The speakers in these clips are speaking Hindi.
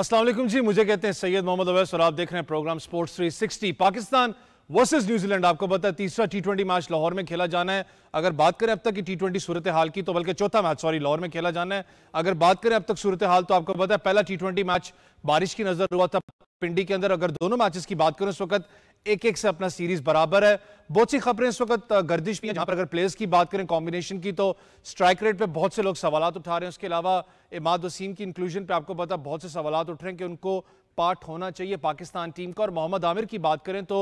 असलम जी मुझे कहते हैं सैयद मोहम्मद अवैस और आप देख रहे हैं program sports 360 Pakistan versus New Zealand आपको पता है तीसरा टी ट्वेंटी मैच लाहौर में खेला जाना है अगर बात करें अब तक की टी ट्वेंटी सूरत हाल की तो बल्कि चौथा मैच सॉरी लाहौर में खेला जाना है अगर बात करें अब तक सूरत हाल तो आपको पता है पहला टी ट्वेंटी मैच बारिश की नजर हुआ था पिंडी के अंदर अगर दोनों मैचेस की बात करें उस वक्त एक एक से अपना सीरीज बराबर है बहुत सी खबरें इस वक्त गर्दिश भी है जहां पर अगर प्लेयर्स की बात करें कॉम्बिनेशन की तो स्ट्राइक रेट पर बहुत से लोग सवाल उठा रहे हैं उसके अलावा इमाद वसीम की इंक्लूजन पे आपको पता बहुत से सवाल उठ रहे हैं कि उनको पार्ट होना चाहिए पाकिस्तान टीम का और मोहम्मद आमिर की बात करें तो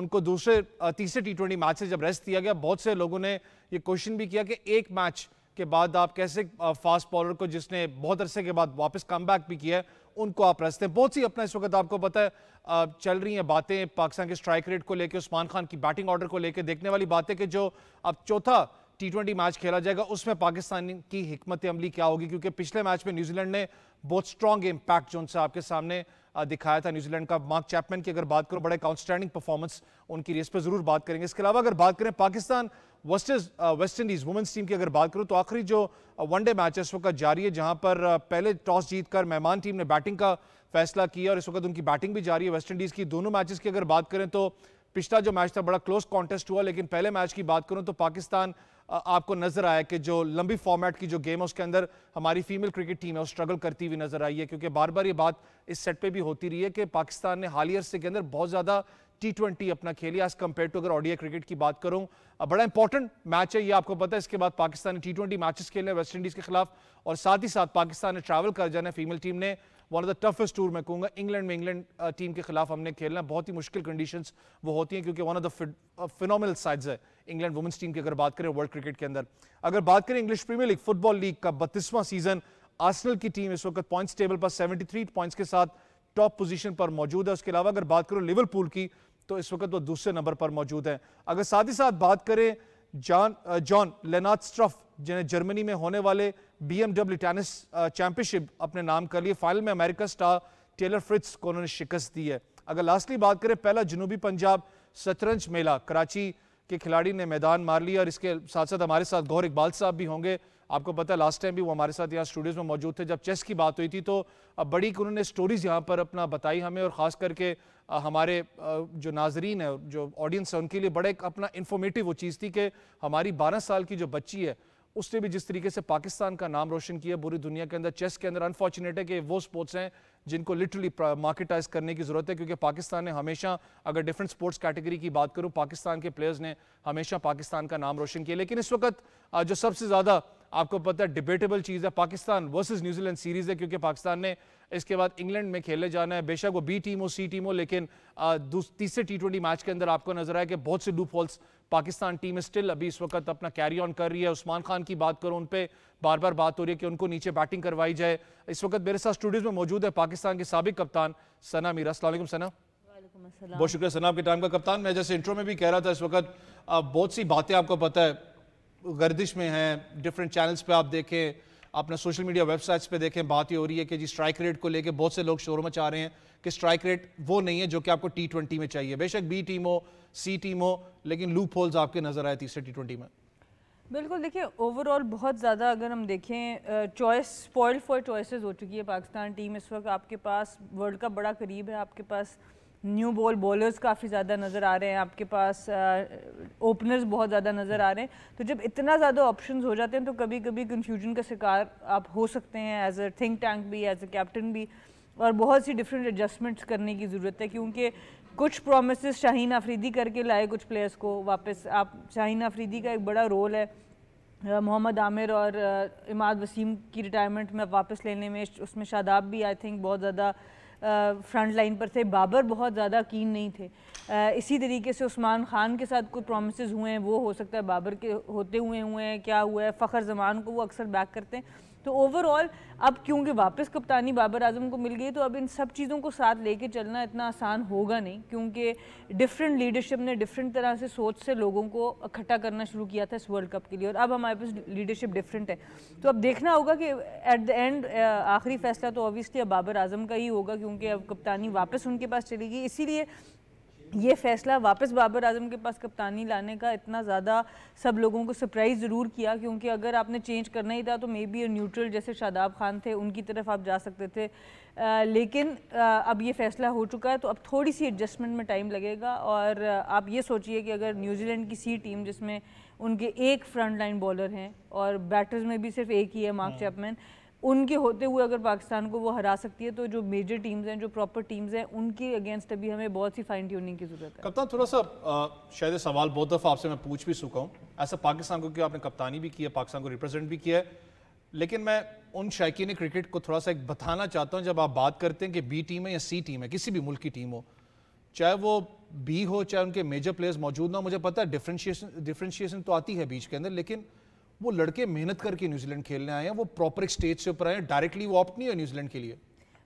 उनको दूसरे तीसरे टी ट्वेंटी मैच से जब रेस्ट दिया गया बहुत से लोगों ने ये क्वेश्चन भी किया कि एक मैच के बाद आप कैसे फास्ट बॉलर को जिसने बहुत अरसे के बाद वापस कम भी किया है उनको आप रसते हैं बहुत सी अपना इस वक्त आपको पता है चल रही हैं बातें पाकिस्तान के स्ट्राइक रेट को लेकर उस्मान खान की बैटिंग ऑर्डर को लेकर देखने वाली बातें कि जो अब चौथा टी ट्वेंटी मैच खेला जाएगा उसमें पाकिस्तान की हमत अमली क्या होगी क्योंकि पिछले मैच में न्यूजीलैंड ने बहुत स्ट्रॉन्ग इम्पैक्ट जो उनसे आपके सामने दिखाया था न्यूजीलैंड का मार्क चैपमैन की अगर बात करो बड़े आउटस्टैंडिंग परफॉर्मेंस उनकी रेस पर जरूर बात करेंगे इसके अलावा अगर बात करें Pakistan versus West Indies women's team की अगर बात करूँ तो आखिरी जो वनडे मैच है इस वक्त जारी है जहाँ पर पहले टॉस जीतकर मेहमान टीम ने बैटिंग का फैसला किया और इस वक्त उनकी बैटिंग भी जारी है वेस्ट इंडीज़ की दोनों मैचेस की अगर बात करें तो पिछला जो मैच था बड़ा क्लोज कॉन्टेस्ट हुआ लेकिन पहले मैच की बात करूँ तो पाकिस्तान आपको नजर आया कि जो लंबी फॉर्मेट की जो गेम है उसके अंदर हमारी फीमेल क्रिकेट टीम है वो स्ट्रगल करती हुई नजर आई है क्योंकि बार बार ये बात इस सेट पे भी होती रही है कि पाकिस्तान ने हाल ही अरसे के अंदर बहुत ज्यादा टी ट्वेंटी अपना खेली एज कम्पेयर टू अगर ऑडिया क्रिकेट की बात करूं बड़ा इंपॉर्टेंट मैच है ये आपको पता है इसके बाद पाकिस्तान ने टी ट्वेंटी मैचेस खेले वेस्ट इंडीज के खिलाफ और साथ ही साथ पाकिस्तान ने ट्रैवल कर जाना है फीमेल टीम ने one of the toughest tour मैं कहूँगा इंग्लैंड में इंग्लैंड टीम uh, के खिलाफ हमने खेलना बहुत ही मुश्किल कंडीशन वो होती हैं क्योंकि one of the phenomenal sides है इंग्लैंड वुमेंस टीम की अगर बात करें वर्ल्ड क्रिकेट के अंदर अगर बात करें English Premier League football league का बत्तीसवां सीजन आर्सनल की टीम इस वक्त पॉइंट्स टेबल पर 73 पॉइंट्स के साथ टॉप पोजीशन पर मौजूद है उसके अलावा अगर बात करो लिवरपूल की तो इस वक्त वो दूसरे नंबर पर मौजूद है अगर साथ ही साथ बात करें जॉन जॉन लेनाथ स्ट्रफ जिन्हें जर्मनी में होने वाले बीएमडब्ल्यू टेनिस चैंपियनशिप अपने नाम कर लिए फाइनल में अमेरिका स्टार टेलर फ्रिट्स को उन्होंने शिकस्त दी है अगर लास्टली बात करें पहला जनूबी पंजाब शतरंज मेला कराची के खिलाड़ी ने मैदान मार लिया और इसके साथ साथ हमारे साथ गौर इकबाल साहब भी होंगे आपको पता है लास्ट टाइम भी वो हमारे साथ यहाँ स्टूडियोज में मौजूद थे जब चेस की बात हुई थी तो बड़ी उन्होंने स्टोरीज यहाँ पर अपना बताई हमें और ख़ास करके हमारे जो नाजरीन है जो ऑडियंस है उनके लिए बड़े अपना इन्फॉर्मेटिव वो चीज़ थी कि हमारी बारह साल की जो बच्ची है उसने भी जिस तरीके से पाकिस्तान का नाम रोशन किया पूरी दुनिया के अंदर चेस के अंदर अनफॉर्चुनेट है कि वो स्पोर्ट्स हैं जिनको लिटरली मार्केटाइज करने की ज़रूरत है क्योंकि पाकिस्तान ने हमेशा अगर डिफरेंट स्पोर्ट्स कैटेगरी की बात करूँ पाकिस्तान के प्लेयर्स ने हमेशा पाकिस्तान का नाम रोशन किया लेकिन इस वक्त जो सबसे ज़्यादा आपको पता है डिबेटेबल चीज़ है पाकिस्तान वर्सेज न्यूजीलैंड सीरीज़ है क्योंकि पाकिस्तान ने इसके बाद इंग्लैंड में खेले जाना है बेशक वो बी टीम हो सी टीम हो लेकिन तीसरे टी ट्वेंटी मैच के अंदर आपको नजर आया कि बहुत से डू पाकिस्तान टीम स्टिल अभी इस वक्त अपना कैरी ऑन कर रही है उस्मान खान की बात करो उनपे बार बार बात हो रही है कि उनको नीचे बैटिंग करवाई जाए इस वक्त मेरे साथ स्टूडियोज में मौजूद है पाकिस्तान के सबक कप्तान सना मीरा असल सना बहुत शुक्रिया सना आपके टाइम का कप्तान मैं जैसे इंट्रो में भी कह रहा था इस वक्त बहुत सी बातें आपको पता है गर्दिश में हैं डिफरेंट चैनल्स पे आप देखें अपना सोशल मीडिया वेबसाइट्स पे देखें बात ये हो रही है कि जी स्ट्राइक रेट को लेकर बहुत से लोग शोर मचा रहे हैं कि स्ट्राइक रेट वो नहीं है जो कि आपको टी ट्वेंटी में चाहिए बेशक बी टीम हो सी टीम हो लेकिन लूप होल्स आपके नज़र आए तीसरे टी ट्वेंटी में बिल्कुल देखिए ओवरऑल बहुत ज़्यादा अगर हम देखें चॉइस स्पॉइल्ड फॉर चॉइसेस हो चुकी है पाकिस्तान टीम इस वक्त आपके पास वर्ल्ड कप बड़ा करीब है आपके पास न्यू बॉल बॉलर्स काफ़ी ज़्यादा नज़र आ रहे हैं आपके पास ओपनर्स बहुत ज़्यादा नज़र आ रहे हैं तो जब इतना ज़्यादा ऑप्शंस हो जाते हैं तो कभी कभी कन्फ्यूजन का शिकार आप हो सकते हैं एज अ थिंक टैंक भी एज अ कैप्टन भी और बहुत सी डिफरेंट एडजस्टमेंट्स करने की ज़रूरत है क्योंकि कुछ प्रोमिस शाहीन आफरीदी करके लाए कुछ प्लेयर्स को वापस आप शाहीन आफरीदी का एक बड़ा रोल है मोहम्मद आमिर और इमाद वसीम की रिटायरमेंट में वापस लेने में उसमें शादाब भी आई थिंक बहुत ज़्यादा फ्रंट लाइन पर थे बाबर बहुत ज़्यादा कीन नहीं थे आ, इसी तरीके से उस्मान ख़ान के साथ कोई प्रोमिस हुए हैं वो हो सकता है बाबर के होते हुए हुए हैं क्या हुआ है फ़खर जमान को वो अक्सर बैक करते हैं तो ओवरऑल अब क्योंकि वापस कप्तानी बाबर आजम को मिल गई तो अब इन सब चीज़ों को साथ लेके चलना इतना आसान होगा नहीं क्योंकि डिफरेंट लीडरशिप ने डिफरेंट तरह से सोच से लोगों को इकट्ठा करना शुरू किया था इस वर्ल्ड कप के लिए और अब हमारे पास लीडरशिप डिफरेंट है तो अब देखना होगा कि एट द एंड आखिरी फैसला तो ऑबियसली अब बाबर आजम का ही होगा क्योंकि अब कप्तानी वापस उनके पास चलेगी इसीलिए ये फैसला वापस बाबर आजम के पास कप्तानी लाने का इतना ज़्यादा सब लोगों को सरप्राइज़ ज़रूर किया क्योंकि अगर आपने चेंज करना ही था तो मे बी न्यूट्रल जैसे शादाब खान थे उनकी तरफ आप जा सकते थे आ, लेकिन आ, अब ये फैसला हो चुका है तो अब थोड़ी सी एडजस्टमेंट में टाइम लगेगा और आप ये सोचिए कि अगर न्यूजीलैंड की सी टीम जिसमें उनके एक फ्रंट लाइन बॉलर हैं और बैटर्स में भी सिर्फ एक ही है मार्क हम्म। चैपमैन उनके होते हुए अगर पाकिस्तान को वो हरा सकती है तो जो मेजर टीम्स हैं जो प्रॉपर टीम्स हैं उनके अगेंस्ट अभी हमें बहुत सी फाइन ट्यूनिंग की जरूरत है कप्तान थोड़ा सा आ, शायद सवाल बहुत दफ़ा आपसे मैं पूछ भी चुका हूँ ऐसा पाकिस्तान को क्यों आपने कप्तानी भी की है पाकिस्तान को रिप्रेजेंट भी किया है लेकिन मैं उन शायकीन क्रिकेट को थोड़ा सा एक बताना चाहता हूँ जब आप बात करते हैं कि बी टीम है या सी टीम है किसी भी मुल्क की टीम हो चाहे वो बी हो चाहे उनके मेजर प्लेयर्स मौजूद ना मुझे पता है डिफ्रेंशिएशन डिफ्रेंशिएशन तो आती है बीच के अंदर लेकिन वो लड़के मेहनत करके न्यूजीलैंड खेलने आए हैं वो प्रॉपर एक स्टेज से ऊपर आए हैं डायरेक्टली वो ऑप्ट नहीं है न्यूजीलैंड के लिए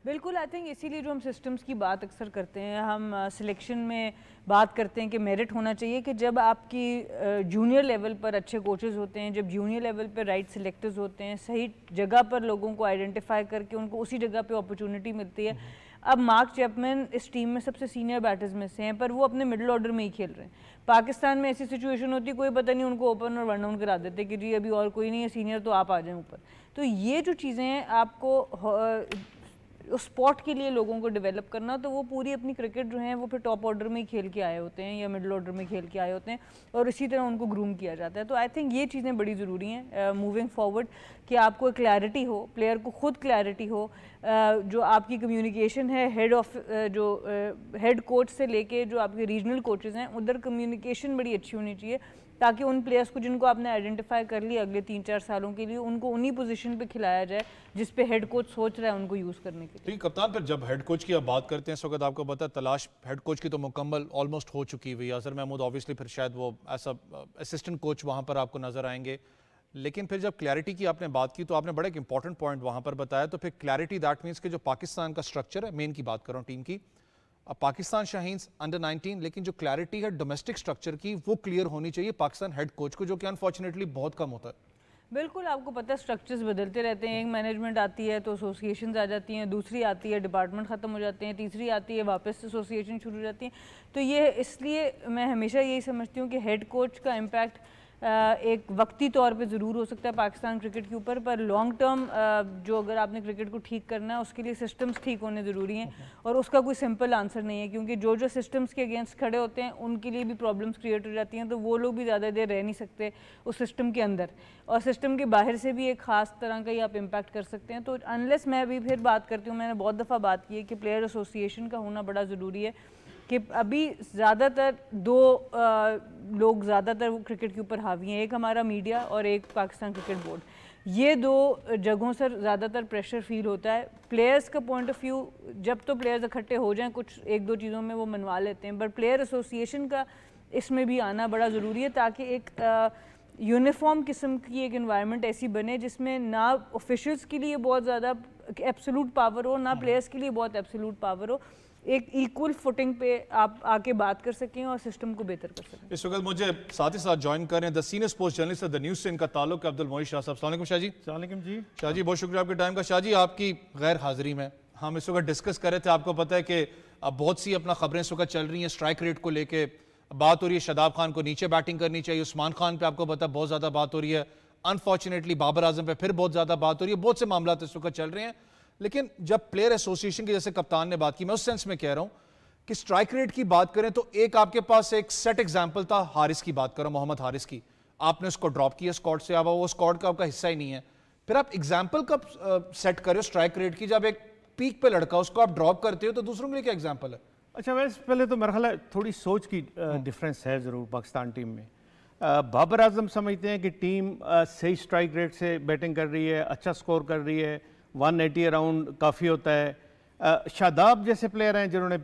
बिल्कुल आई थिंक इसीलिए जो हम सिस्टम्स की बात अक्सर करते हैं हम सिलेक्शन uh, में बात करते हैं कि मेरिट होना चाहिए कि जब आपकी जूनियर uh, लेवल पर अच्छे कोचेस होते हैं जब जूनियर लेवल पर राइट सिलेक्टर्स होते हैं सही जगह पर लोगों को आइडेंटिफाई करके उनको उसी जगह पे अपॉर्चुनिटी मिलती है हम्म। अब मार्क चैपमैन इस टीम में सबसे सीनियर बैटर्स में से हैं पर वो अपने मिडिल ऑर्डर में ही खेल रहे हैं पाकिस्तान में ऐसी सिचुएशन होती कोई पता नहीं उनको ओपन और वन डाउन करा देते कि जी अभी और कोई नहीं है सीनियर तो आप आ जाएं ऊपर तो ये जो चीज़ें हैं आपको उस स्पॉट के लिए लोगों को डेवलप करना तो वो पूरी अपनी क्रिकेट जो है वो फिर टॉप ऑर्डर में ही खेल के आए होते हैं या मिडल ऑर्डर में खेल के आए होते हैं और इसी तरह उनको ग्रूम किया जाता है तो आई थिंक ये चीज़ें बड़ी ज़रूरी हैं मूविंग फॉरवर्ड कि आपको क्लैरिटी हो प्लेयर को खुद क्लैरिटी हो uh, जो आपकी कम्युनिकेशन है हेड ऑफ uh, जो हेड uh, कोच से लेके जो आपके रीजनल कोचेज़ हैं उधर कम्युनिकेशन बड़ी अच्छी होनी चाहिए ताकि उन प्लेयर्स को जिनको आपने आइडेंटिफाई कर लिया अगले तीन चार सालों के लिए उनको उन्हीं पोजीशन पे खिलाया जाए जिस पे हेड कोच सोच रहा है उनको यूज़ करने के लिए कप्तान फिर जब हेड कोच की आप बात करते हैं इस वक्त आपको पता है तलाश हेड कोच की तो मुकम्मल ऑलमोस्ट हो चुकी हुई अजहर महमूद ऑब्वियसली फिर शायद वो ऐसा असिस्टेंट कोच वहाँ पर आपको नज़र आएंगे लेकिन फिर जब क्लैरिटी की आपने बात की तो आपने बड़ा एक इंपॉर्टेंट पॉइंट वहाँ पर बताया तो फिर क्लैरिटी दैट मीन्स के जो पाकिस्तान का स्ट्रक्चर है मेन की बात कर रहा हूँ टीम की अब पाकिस्तान शाहीन अंडर 19 लेकिन जो क्लैरिटी है डोमेस्टिक स्ट्रक्चर की वो क्लियर होनी चाहिए पाकिस्तान हेड कोच को जो कि अनफॉर्चुनेटली बहुत कम होता है बिल्कुल आपको पता है स्ट्रक्चर्स बदलते रहते हैं एक मैनेजमेंट आती है तो एसोसिएशन आ जाती हैं दूसरी आती है डिपार्टमेंट ख़त्म हो जाते हैं तीसरी आती है वापस एसोसिएशन शुरू हो जाती हैं तो ये इसलिए मैं हमेशा यही समझती हूँ कि हेड कोच का इम्पैक्ट एक वक्ती तौर पे ज़रूर हो सकता है पाकिस्तान क्रिकेट के ऊपर पर लॉन्ग टर्म जो अगर आपने क्रिकेट को ठीक करना है उसके लिए सिस्टम्स ठीक होने ज़रूरी हैं और उसका कोई सिंपल आंसर नहीं है क्योंकि जो जो सिस्टम्स के अगेंस्ट खड़े होते हैं उनके लिए भी प्रॉब्लम्स क्रिएट हो जाती हैं तो वो लोग भी ज़्यादा देर रह नहीं सकते उस सिस्टम के अंदर और सिस्टम के बाहर से भी एक ख़ास तरह का ही आप इम्पैक्ट कर सकते हैं तो अनलेस मैं अभी फिर बात करती हूँ मैंने बहुत दफ़ा बात की है कि प्लेयर एसोसिएशन का होना बड़ा ज़रूरी है कि अभी ज़्यादातर दो आ, लोग ज़्यादातर क्रिकेट के ऊपर हावी हैं एक हमारा मीडिया और एक पाकिस्तान क्रिकेट बोर्ड ये दो जगहों से ज़्यादातर प्रेशर फील होता है प्लेयर्स का पॉइंट ऑफ व्यू जब तो प्लेयर्स इकट्ठे हो जाएं कुछ एक दो चीज़ों में वो मनवा लेते हैं बट प्लेयर एसोसिएशन का इसमें भी आना बड़ा ज़रूरी है ताकि एक यूनिफॉर्म किस्म की एक इन्वायरमेंट ऐसी बने जिसमें ना ऑफिशल्स के लिए बहुत ज़्यादा एब्सोलूट पावर हो ना प्लेयर्स हाँ। के लिए बहुत एब्सोलूट पावर हो एक इक्वल फुटिंग पे आप आके बात कर सकें और सिस्टम को बेहतर कर सकें इस वक्त मुझे साथ ही साथ ज्वाइन कर रहे हैं the senior sports journalist the News से इनका ताल्लुक अब्दुल मोई शाह साहब सलाम शाह जी सलाम जी शाह जी बहुत शुक्रिया आपके टाइम का शाह जी आपकी गैर हाजिरी में हम इस वक्त डिस्कस कर रहे थे आपको पता है कि अब बहुत सी अपना खबरें इस वक्त चल रही हैं स्ट्राइक रेट को लेकर बात हो रही है शदाब खान को नीचे बैटिंग करनी चाहिए उस्मान खान पे आपको पता है बहुत ज़्यादा बात हो रही है अनफॉर्चुनेटली बाबर आजम पे फिर बहुत ज़्यादा बात हो रही है बहुत से मामला तो इस वक्त चल रहे हैं लेकिन जब प्लेयर एसोसिएशन की जैसे कप्तान ने बात की मैं उस सेंस में कह रहा हूं कि स्ट्राइक रेट की बात करें तो एक आपके पास एक सेट एग्जाम्पल था हारिस की बात करो मोहम्मद हारिस की आपने उसको ड्रॉप किया स्कॉट से अब वो स्कॉट का आपका हिस्सा ही नहीं है फिर आप एग्जाम्पल कब सेट कर रहे हो स्ट्राइक रेट की जब एक पीक पे लड़का उसको आप ड्रॉप करते हो तो दूसरों के लिए क्या एग्जाम्पल है अच्छा वैसे पहले तो मेरा ख्याल थोड़ी सोच की डिफरेंस हम्म। है ज़रूर पाकिस्तान टीम में बाबर आजम समझते हैं कि टीम सही स्ट्राइक रेट से बैटिंग कर रही है अच्छा स्कोर कर रही है वन एटी अराउंड काफ़ी होता है शादाब जैसे प्लेयर हैं जिन्होंने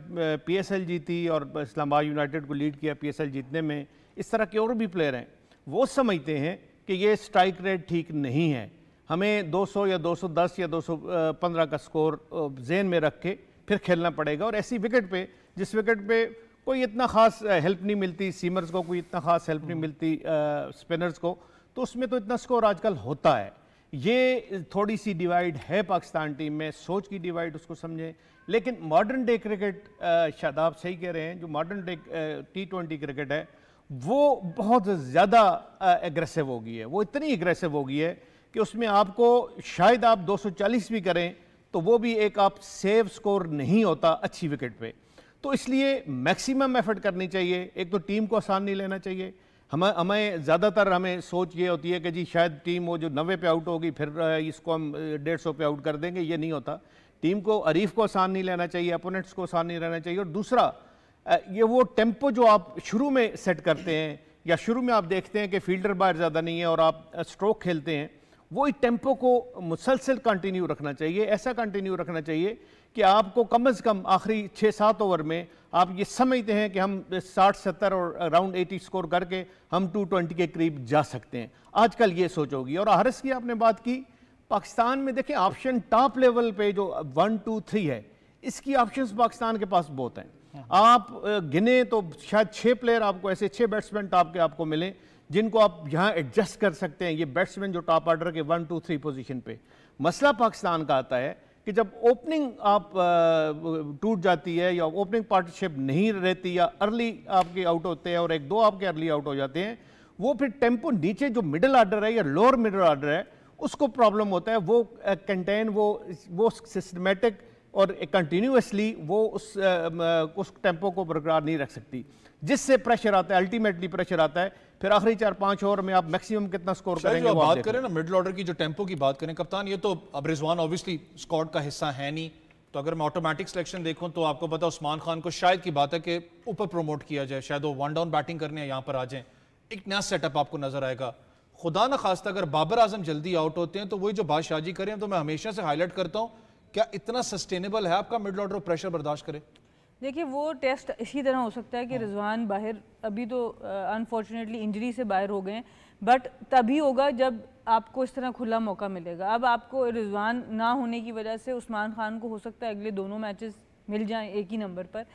पीएसएल जीती और इस्लामाबाद यूनाइटेड को लीड किया पीएसएल जीतने में इस तरह के और भी प्लेयर हैं वो समझते हैं कि ये स्ट्राइक रेट ठीक नहीं है हमें 200 या 210 या 215 का स्कोर जेन में रख के फिर खेलना पड़ेगा और ऐसी विकेट पे जिस विकेट पे कोई इतना ख़ास हेल्प नहीं मिलती सीमर्स को कोई इतना ख़ास हेल्प नहीं मिलती स्पिनर्स को तो उसमें तो इतना स्कोर आजकल होता है ये थोड़ी सी डिवाइड है पाकिस्तान टीम में सोच की डिवाइड उसको समझें लेकिन मॉडर्न डे क्रिकेट शादाब सही कह रहे हैं जो modern day T twenty cricket है वो बहुत ज़्यादा एग्रेसिव होगी है वो इतनी एग्रेसिव होगी है कि उसमें आपको शायद आप 240 भी करें तो वो भी एक आप सेव स्कोर नहीं होता अच्छी विकेट पे तो इसलिए मैक्सिमम एफर्ट करनी चाहिए एक तो टीम को आसान नहीं लेना चाहिए हम हमें ज़्यादातर हमें सोच ये होती है कि जी शायद टीम वो जो नबे पे आउट होगी फिर इसको हम डेढ़ सौ पे आउट कर देंगे ये नहीं होता टीम को अरीफ को आसान नहीं लेना चाहिए अपोनेंट्स को आसान नहीं रहना चाहिए और दूसरा ये वो टेम्पो जो आप शुरू में सेट करते हैं या शुरू में आप देखते हैं कि फील्डर बाहर ज़्यादा नहीं है और आप स्ट्रोक खेलते हैं वो टेम्पो को मुसलसल कंटिन्यू रखना चाहिए ऐसा कंटिन्यू रखना चाहिए कि आपको कम से कम आखिरी छः सात ओवर में आप ये समझते हैं कि हम साठ सत्तर और अराउंड एटी स्कोर करके हम टू ट्वेंटी के करीब जा सकते हैं आजकल ये सोच होगी और हरस की आपने बात की पाकिस्तान में देखें ऑप्शन टॉप लेवल पे जो वन टू थ्री है इसकी ऑप्शन पाकिस्तान के पास बहुत हैं हाँ। आप गिने तो शायद छः प्लेयर आपको ऐसे छः बैट्समैन टॉप के आपको मिलें जिनको आप यहाँ एडजस्ट कर सकते हैं ये बैट्समैन जो टॉप ऑर्डर के वन टू थ्री पोजिशन पे मसला पाकिस्तान का आता है कि जब ओपनिंग आप टूट जाती है या ओपनिंग पार्टनरशिप नहीं रहती या अर्ली आपके आउट होते हैं और एक दो आपके अर्ली आउट हो जाते हैं वो फिर टेम्पो नीचे जो मिडिल ऑर्डर है या लोअर मिडिल ऑर्डर है उसको प्रॉब्लम होता है वो कंटेन वो वो सिस्टमेटिक और कंटिन्यूसली वो उस उस टेम्पो को बरकरार नहीं रख सकती जिससे प्रेशर आता है अल्टीमेटली प्रेशर आता है फिर आखिरी चार पांच ओवर में आप मैक्सिमम कितना स्कोर करेंगे बात करें, ना मिडल ऑर्डर की जो टेम्पो की बात करें कप्तान ये तो अब रिजवान ऑब्वियसली स्कॉट का हिस्सा है नहीं तो अगर मैं ऑटोमेटिक सिलेक्शन देखूं तो आपको पता उस्मान खान को शायद की बात है कि ऊपर प्रमोट किया जाए शायद वो वन डाउन बैटिंग करने यहाँ पर आ जाए एक नया सेटअप आपको नजर आएगा खुदा ना खास्ता अगर बाबर आजम जल्दी आउट होते हैं तो वही जो बादशाहजी करें तो मैं हमेशा से हाईलाइट करता हूँ क्या इतना सस्टेनेबल है आपका मिडल ऑर्डर प्रेशर बर्दाश्त करें देखिए वो टेस्ट इसी तरह हो सकता है कि हाँ। रिजवान बाहर अभी तो अनफॉर्चुनेटली इंजरी से बाहर हो गए बट तभी होगा जब आपको इस तरह खुला मौका मिलेगा अब आपको रिजवान ना होने की वजह से उस्मान खान को हो सकता है अगले दोनों मैचेस मिल जाएं एक ही नंबर पर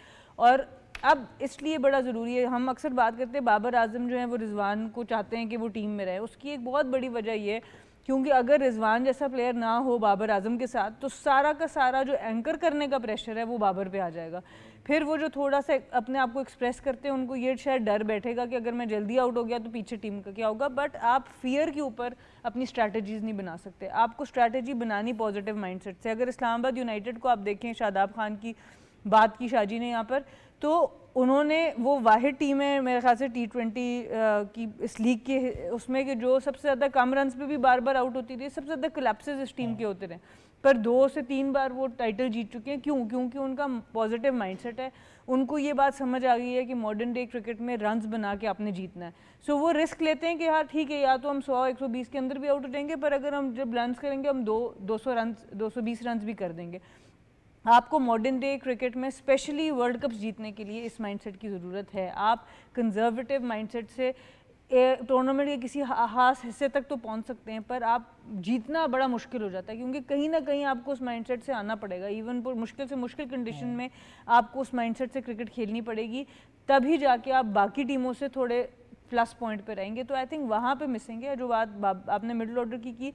और अब इसलिए बड़ा ज़रूरी है हम अक्सर बात करते हैं बाबर आजम जो है वो रिजवान को चाहते हैं कि वो टीम में रहे उसकी एक बहुत बड़ी वजह ये क्योंकि अगर रिजवान जैसा प्लेयर ना हो बाबर आजम के साथ तो सारा का सारा जो एंकर करने का प्रेशर है वो बाबर पे आ जाएगा फिर वो जो थोड़ा सा अपने आप को एक्सप्रेस करते हैं उनको ये शायद डर बैठेगा कि अगर मैं जल्दी आउट हो गया तो पीछे टीम का क्या होगा बट आप फियर के ऊपर अपनी स्ट्रैटेजीज नहीं बना सकते आपको स्ट्रैटेजी बनानी पॉजिटिव माइंडसेट से अगर इस्लामाबाद यूनाइटेड को आप देखें शादाब खान की बात की शाजी ने यहाँ पर तो उन्होंने वो वाहि टीम है मेरे ख्याल से टी ट्वेंटी की इस लीग के उसमें कि जो सबसे ज़्यादा कम रन पे भी बार बार आउट होती थी सबसे ज़्यादा कलेप्सेज इस टीम के हाँ। होते रहे पर दो से तीन बार वो टाइटल जीत चुके हैं क्यों क्योंकि उनका पॉजिटिव माइंडसेट है उनको ये बात समझ आ गई है कि मॉडर्न डे क्रिकेट में रन्स बना के आपने जीतना है सो so, वो रिस्क लेते हैं कि हाँ ठीक है या तो हम 100 120 के अंदर भी आउट हो जाएंगे पर अगर हम जब लंस करेंगे हम दो दो सौ रन दो रन भी कर देंगे आपको मॉडर्न डे क्रिकेट में स्पेशली वर्ल्ड कप जीतने के लिए इस माइंडसेट की ज़रूरत है आप कंजर्वेटिव माइंडसेट से टूर्नामेंट के किसी खास हिस्से तक तो पहुंच सकते हैं पर आप जीतना बड़ा मुश्किल हो जाता है क्योंकि कहीं ना कहीं आपको उस माइंडसेट से आना पड़ेगा इवन पर मुश्किल से मुश्किल कंडीशन हाँ। में आपको उस माइंडसेट से क्रिकेट खेलनी पड़ेगी तभी जाके आप बाकी टीमों से थोड़े प्लस पॉइंट पे रहेंगे तो आई थिंक वहाँ पर मिसेंगे जो बात आपने मिडिल ऑर्डर की की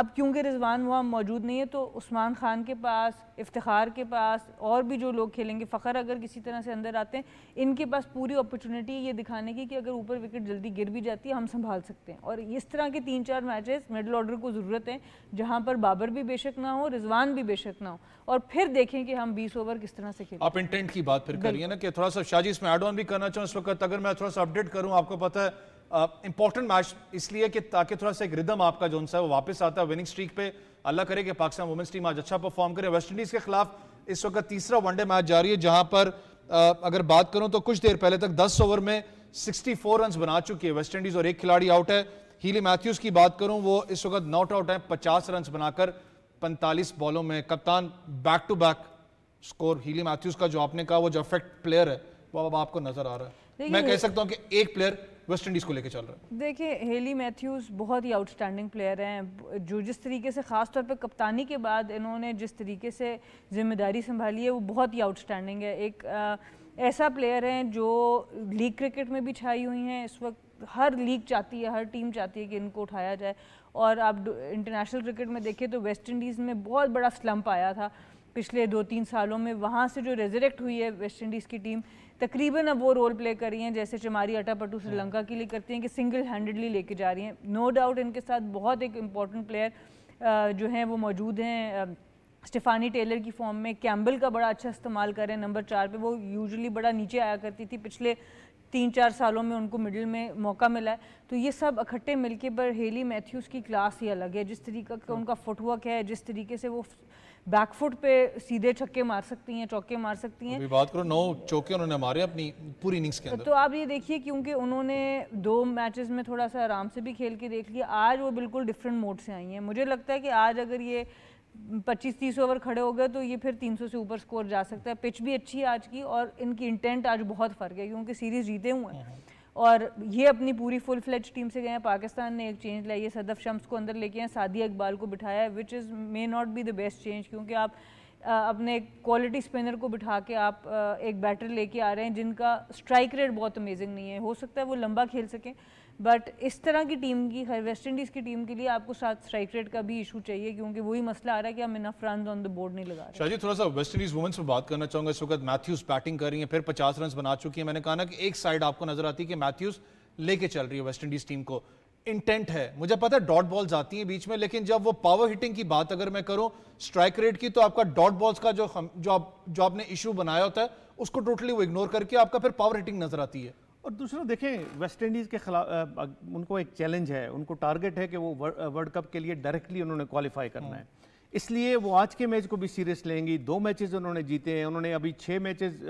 अब क्योंकि रिजवान वहाँ मौजूद नहीं है तो उस्मान खान के पास इफ्तार के पास और भी जो लोग खेलेंगे फ़खर अगर किसी तरह से अंदर आते हैं इनके पास पूरी अपॉर्चुनिटी ये दिखाने की कि अगर ऊपर विकेट जल्दी गिर भी जाती है हम संभाल सकते हैं और इस तरह के तीन चार मैचेस मिडल ऑर्डर को ज़रूरत है जहाँ पर बाबर भी बेशक ना हो रिजवान भी बेशक ना हो और फिर देखें कि हम बीस ओवर किस तरह से खेलें आप इंटेंट की बात फिर करिए ना कि थोड़ा सा शाजी इसमें एड ऑन भी करना चाहूँ इस वक्त अगर मैं थोड़ा सा अपडेट करूँ आपको पता है इंपॉर्टेंट मैच इसलिए कि ताकि थोड़ा सा एक रिदम आपका जो है वो वापस आता है विनिंग स्ट्रीक पे अल्लाह करे कि पाकिस्तान वुमेंस टीम आज अच्छा परफॉर्म करे वेस्ट इंडीज़ के खिलाफ इस वक्त तीसरा वनडे मैच जारी है जहां पर आ, अगर बात करूं तो कुछ देर पहले तक दस ओवर में सिक्सटी रन बना चुकी है वेस्ट इंडीज़ और एक खिलाड़ी आउट है हीली मैथ्यूज़ की बात करूं वो इस वक्त नॉट आउट है पचास रन बनाकर पैंतालीस बॉलों में कप्तान back to back score Hayley Matthews का जो आपने कहा वो जो अफेक्ट प्लेयर है वो अब आपको नज़र आ रहा है मैं कह सकता हूं कि एक प्लेयर वेस्ट इंडीज को लेकर चल रहा है देखिए हेली मैथ्यूज बहुत ही आउटस्टैंडिंग प्लेयर हैं जो जिस तरीके से खास तौर कप्तानी के बाद इन्होंने जिस तरीके से जिम्मेदारी संभाली है वो बहुत ही आउटस्टैंडिंग है एक आ, ऐसा प्लेयर हैं जो लीग क्रिकेट में भी छाई हुई हैं इस वक्त हर लीग चाहती है हर टीम चाहती है कि इनको उठाया जाए और आप इंटरनेशनल क्रिकेट में देखें तो वेस्ट इंडीज़ में बहुत बड़ा स्लम्प आया था पिछले दो तीन सालों में वहाँ से जो रेजरेक्ट हुई है वेस्ट इंडीज़ की टीम तकरीबन अब वो रोल प्ले कर रही हैं जैसे चमारी अटापटू श्रीलंका हम्म। के लिए करती हैं कि सिंगल हैंडेडली लेके जा रही हैं नो डाउट इनके साथ बहुत एक इम्पॉर्टेंट प्लेयर जो हैं वो मौजूद हैं स्टेफानी टेलर की फॉर्म में कैम्बल का बड़ा अच्छा इस्तेमाल करें नंबर चार पे वो यूजुअली बड़ा नीचे आया करती थी पिछले तीन चार सालों में उनको मिडिल में मौका मिला है तो ये सब इकट्ठे मिलके पर हेली मैथ्यूज़ की क्लास ही अलग है जिस तरीके का हाँ। उनका फुटवर्क है जिस तरीके से वो बैकफुट पे सीधे छक्के मार सकती हैं चौके मार सकती हैं बात करो नौ चौके उन्होंने मारे अपनी पूरी इनिंग्स के अंदर तो आप ये देखिए क्योंकि उन्होंने दो मैचेस में थोड़ा सा आराम से भी खेल के देख लिया आज वो बिल्कुल डिफरेंट मोड से आई हैं मुझे लगता है कि आज अगर ये पच्चीस तीस ओवर खड़े हो गए तो ये फिर 300 से ऊपर स्कोर जा सकता है पिच भी अच्छी है आज की और इनकी इंटेंट आज बहुत फ़र्क है क्योंकि सीरीज़ जीते हुए हैं हम्म, हम्म। और ये अपनी पूरी फुल फ्लेज टीम से गए हैं पाकिस्तान ने एक चेंज लाई है सदफ शम्स को अंदर लेके हैं सादिया इकबाल को बिठाया है which is may not be the best change क्योंकि आप अपने क्वालिटी स्पिनर को बिठा के आप एक बैटर लेके आ रहे हैं जिनका स्ट्राइक रेट बहुत अमेजिंग नहीं है हो सकता है वो लंबा खेल सकें बट इस तरह की टीम की वेस्ट इंडीज़ की टीम के लिए आपको साथ स्ट्राइक रेट का भी इशू चाहिए क्योंकि वही मसला आ रहा है कि हम enough run on the board नहीं लगा शाहजी थोड़ा सा वेस्ट इंडीज़ वुमेंस में बात करना चाहूँगा इस वक्त मैथ्यूज़ बैटिंग कर रही है फिर पचास रन बना चुकी है मैंने कहा ना कि एक साइड आपको नजर आती है कि मैथ्यूज़ लेके चल रही है वेस्ट इंडीज़ टीम को इंटेंट है मुझे पता है डॉट बॉल्स आती हैं बीच में लेकिन जब वो पावर हिटिंग की बात अगर मैं करूं स्ट्राइक रेट की तो आपका डॉट बॉल्स का जो हम जो आप जो आपने इशू बनाया होता है उसको टोटली वो इग्नोर करके आपका फिर पावर हिटिंग नजर आती है और दूसरा देखें वेस्ट इंडीज़ के खिलाफ उनको एक चैलेंज है उनको टारगेट है कि वो वर्ल्ड कप के लिए डायरेक्टली उन्होंने क्वालिफाई करना है हम्म। इसलिए वो आज के मैच को भी सीरियस लेंगी दो मैचेस उन्होंने जीते हैं उन्होंने अभी छः मैचेस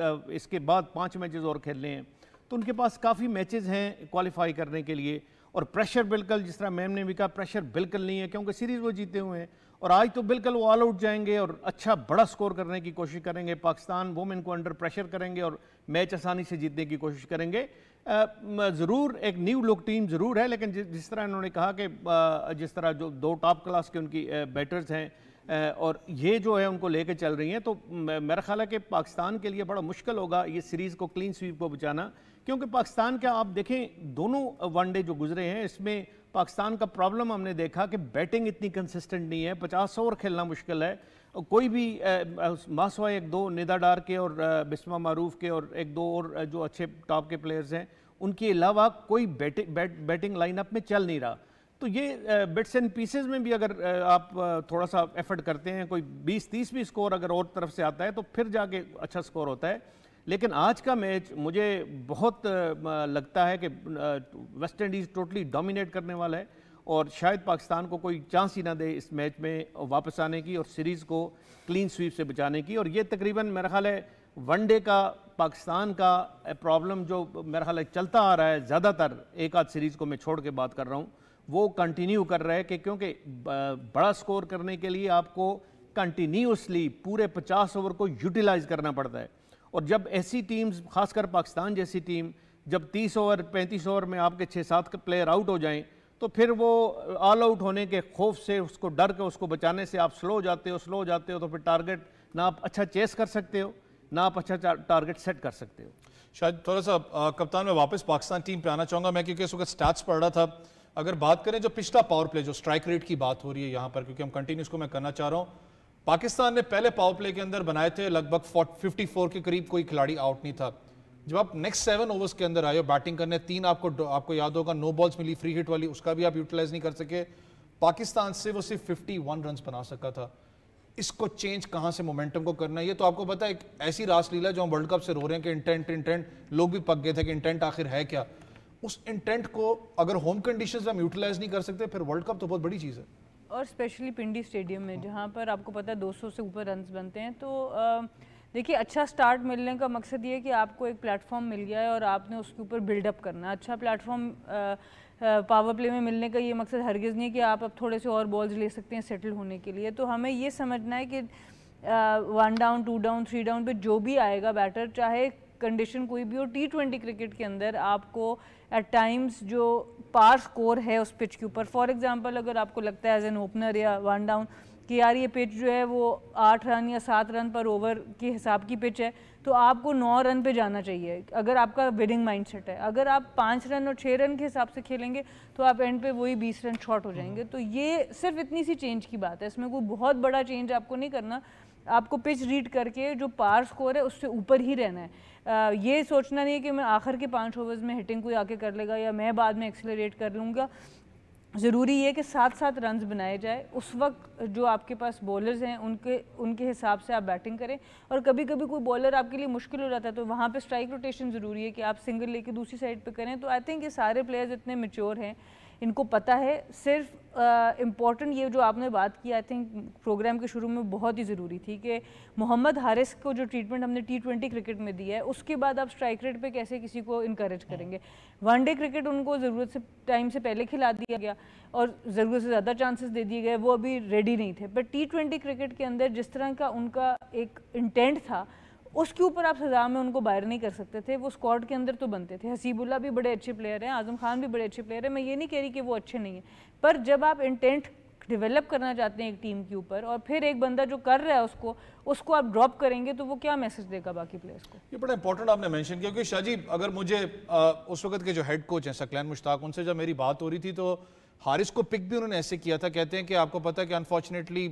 इसके बाद पाँच मैचेस और खेलने हैं तो उनके पास काफ़ी मैचेस हैं क्वालिफाई करने के लिए और प्रेशर बिल्कुल जिस तरह मैम ने भी कहा प्रेशर बिल्कुल नहीं है क्योंकि सीरीज़ वो जीते हुए हैं और आज तो बिल्कुल वो ऑल आउट जाएंगे और अच्छा बड़ा स्कोर करने की कोशिश करेंगे पाकिस्तान वोमेन को अंडर प्रेशर करेंगे और मैच आसानी से जीतने की कोशिश करेंगे ज़रूर एक न्यू लुक टीम ज़रूर है लेकिन जिस तरह इन्होंने कहा कि जिस तरह जो दो टॉप क्लास के उनकी बैटर्स हैं और ये जो है उनको लेके चल रही हैं तो मेरा ख्याल है कि पाकिस्तान के लिए बड़ा मुश्किल होगा ये सीरीज़ को क्लीन स्वीप को बचाना क्योंकि पाकिस्तान का आप देखें दोनों वनडे जो गुजरे हैं इसमें पाकिस्तान का प्रॉब्लम हमने देखा कि बैटिंग इतनी कंसिस्टेंट नहीं है पचास ओवर खेलना मुश्किल है कोई भी मासवा एक दो निदा डार के और बिस्मा मारूफ के और एक दो और जो अच्छे टॉप के प्लेयर्स हैं उनके अलावा कोई बैटिंग बैट, बैटिंग लाइनअप में चल नहीं रहा तो ये बिट्स एंड पीसेज में भी अगर आप थोड़ा सा एफर्ट करते हैं कोई 20-30 भी स्कोर अगर और तरफ से आता है तो फिर जाके अच्छा स्कोर होता है लेकिन आज का मैच मुझे बहुत लगता है कि वेस्ट इंडीज़ टोटली डोमिनेट करने वाला है और शायद पाकिस्तान को कोई चांस ही ना दे इस मैच में वापस आने की और सीरीज़ को क्लीन स्वीप से बचाने की और ये तकरीबन मेरा ख्याल है वनडे का पाकिस्तान का प्रॉब्लम जो मेरा ख्याल है चलता आ रहा है ज़्यादातर एक आध सीरीज़ को मैं छोड़ के बात कर रहा हूँ वो कंटिन्यू कर रहा है कि क्योंकि बड़ा स्कोर करने के लिए आपको कंटिन्यूसली पूरे पचास ओवर को यूटिलाइज़ करना पड़ता है और जब ऐसी टीम्स खासकर पाकिस्तान जैसी टीम जब 30 ओवर 35 ओवर में आपके छः सात प्लेयर आउट हो जाएं तो फिर वो ऑल आउट होने के खौफ से उसको डर के उसको बचाने से आप स्लो जाते हो स्लो जाते हो तो फिर टारगेट ना आप अच्छा चेस कर सकते हो ना आप अच्छा टारगेट सेट कर सकते हो शायद थोड़ा सा आ, कप्तान मैं वापस पाकिस्तान टीम पे आना चाहूँगा मैं क्योंकि इस वक्त स्टार्ट पढ़ रहा था अगर बात करें जो पिछला पावर प्ले जो स्ट्राइक रेट की बात हो रही है यहाँ पर क्योंकि हम कंटिन्यू इसको मैं करना चाह रहा हूँ पाकिस्तान ने पहले पावर प्ले के अंदर बनाए थे लगभग फिफ्टी के करीब कोई खिलाड़ी आउट नहीं था जब आप नेक्स्ट सेवन ओवर्स के अंदर आए हो बैटिंग करने तीन आपको आपको याद होगा नो बॉल्स मिली फ्री हिट वाली उसका भी आप यूटिलाइज नहीं कर सके पाकिस्तान से वो सिर्फ 51 रन बना सका था इसको चेंज कहां से मोमेंटम को करना ये तो आपको पता है एक ऐसी रासलीला जो हम वर्ल्ड कप से रो रहे हैं कि इंटेंट इंटेंट लोग भी पक गए थे कि इंटेंट आखिर है क्या उस इंटेंट को अगर होम कंडीशन में हम यूटिलाइज नहीं कर सकते फिर वर्ल्ड कप तो बहुत बड़ी चीज़ है और स्पेशली पिंडी स्टेडियम में जहाँ पर आपको पता है 200 से ऊपर रन बनते हैं तो आ, देखिए अच्छा स्टार्ट मिलने का मकसद ये है कि आपको एक प्लेटफॉर्म मिल गया है और आपने उसके ऊपर बिल्डअप करना है अच्छा प्लेटफॉर्म पावर प्ले में मिलने का ये मकसद हरगिज़ नहीं है कि आप अब थोड़े से और बॉल्स ले सकते हैं सेटल होने के लिए तो हमें ये समझना है कि one down two down three down पर जो भी आएगा बैटर चाहे कंडीशन कोई भी हो टी ट्वेंटी क्रिकेट के अंदर आपको एट टाइम्स जो पार स्कोर है उस पिच के ऊपर फॉर एग्जांपल अगर आपको लगता है एज एन ओपनर या वन डाउन कि यार ये पिच जो है वो आठ रन या सात रन पर ओवर के हिसाब की पिच है तो आपको नौ रन पे जाना चाहिए अगर आपका विनिंग माइंडसेट है अगर आप पाँच रन और छः रन के हिसाब से खेलेंगे तो आप एंड पे वही बीस रन शॉट हो हम्म। जाएंगे तो ये सिर्फ इतनी सी चेंज की बात है इसमें कोई बहुत बड़ा चेंज आपको नहीं करना आपको पिच रीड करके जो पार स्कोर है उससे ऊपर ही रहना है आ, ये सोचना नहीं है कि मैं आखिर के पाँच ओवर्स में हिटिंग कोई आके कर लेगा या मैं बाद में एक्सेलरेट कर लूँगा ज़रूरी है कि साथ साथ रन बनाए जाए उस वक्त जो आपके पास बॉलर्स हैं उनके उनके हिसाब से आप बैटिंग करें और कभी कभी कोई बॉलर आपके लिए मुश्किल हो जाता है तो वहाँ पे स्ट्राइक रोटेशन ज़रूरी है कि आप सिंगल लेके दूसरी साइड पे करें तो आई थिंक ये सारे प्लेयर्स इतने मेच्योर हैं इनको पता है सिर्फ इम्पॉर्टेंट ये जो आपने बात की आई थिंक प्रोग्राम के शुरू में बहुत ही ज़रूरी थी कि मोहम्मद हारिस को जो ट्रीटमेंट हमने टी ट्वेंटी क्रिकेट में दिया है उसके बाद आप स्ट्राइक रेट पे कैसे किसी को इनक्रेज करेंगे वनडे क्रिकेट उनको ज़रूरत से टाइम से पहले खिला दिया गया और ज़रूरत से ज़्यादा चांसेस दे दिए गए वो अभी रेडी नहीं थे बट टी क्रिकेट के अंदर जिस तरह का उनका एक इंटेंट था उसके ऊपर आप सजा में उनको बाहर नहीं कर सकते थे वो स्कॉट के अंदर तो बनते थे हसीबुल्ला भी बड़े अच्छे प्लेयर हैं आजम खान भी बड़े अच्छे प्लेयर हैं मैं ये नहीं कह रही कि वो अच्छे नहीं हैं पर जब आप इंटेंट डेवलप करना चाहते हैं एक टीम के ऊपर और फिर एक बंदा जो कर रहा है उसको उसको आप ड्रॉप करेंगे तो वो क्या मैसेज देगा बाकी प्लेयर्स को ये बड़ा इंपॉर्टेंट आपने मेंशन किया क्योंकि शाहजी अगर मुझे आ, उस वक्त के जो हेड कोच हैं सकलैन मुश्ताक उनसे जब मेरी बात हो रही थी तो हारिस को पिक भी उन्होंने ऐसे किया था कहते हैं कि आपको पता है कि अनफॉर्चुनेटली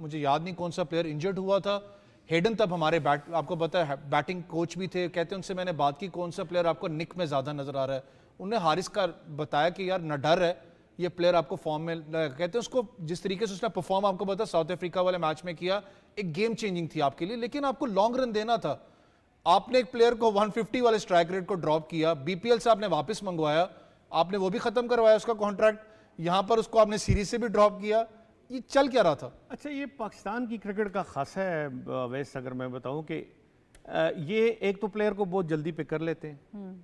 मुझे याद नहीं कौन सा प्लेयर इंजर्ड हुआ था हेडन तब हमारे बैट आपको पता है बैटिंग कोच भी थे कहते हैं उनसे मैंने बात की कौन सा प्लेयर आपको निक में ज़्यादा नज़र आ रहा है उन्हें हारिस का बताया कि यार न डर है ये प्लेयर आपको फॉर्म में कहते हैं उसको जिस तरीके से उसने परफॉर्म आपको पता साउथ अफ्रीका वाले मैच में किया एक गेम चेंजिंग थी आपके लिए लेकिन आपको लॉन्ग रन देना था आपने एक प्लेयर को 150 वाले स्ट्राइक रेट को ड्रॉप किया बीपीएल से आपने वापस मंगवाया आपने वो भी खत्म करवाया उसका कॉन्ट्रैक्ट यहां पर उसको आपने सीरीज से भी ड्रॉप किया ये चल क्या रहा था अच्छा ये पाकिस्तान की क्रिकेट का खासा है वैस अगर मैं बताऊं कि ये एक तो प्लेयर को बहुत जल्दी पिक कर लेते हैं हम्म।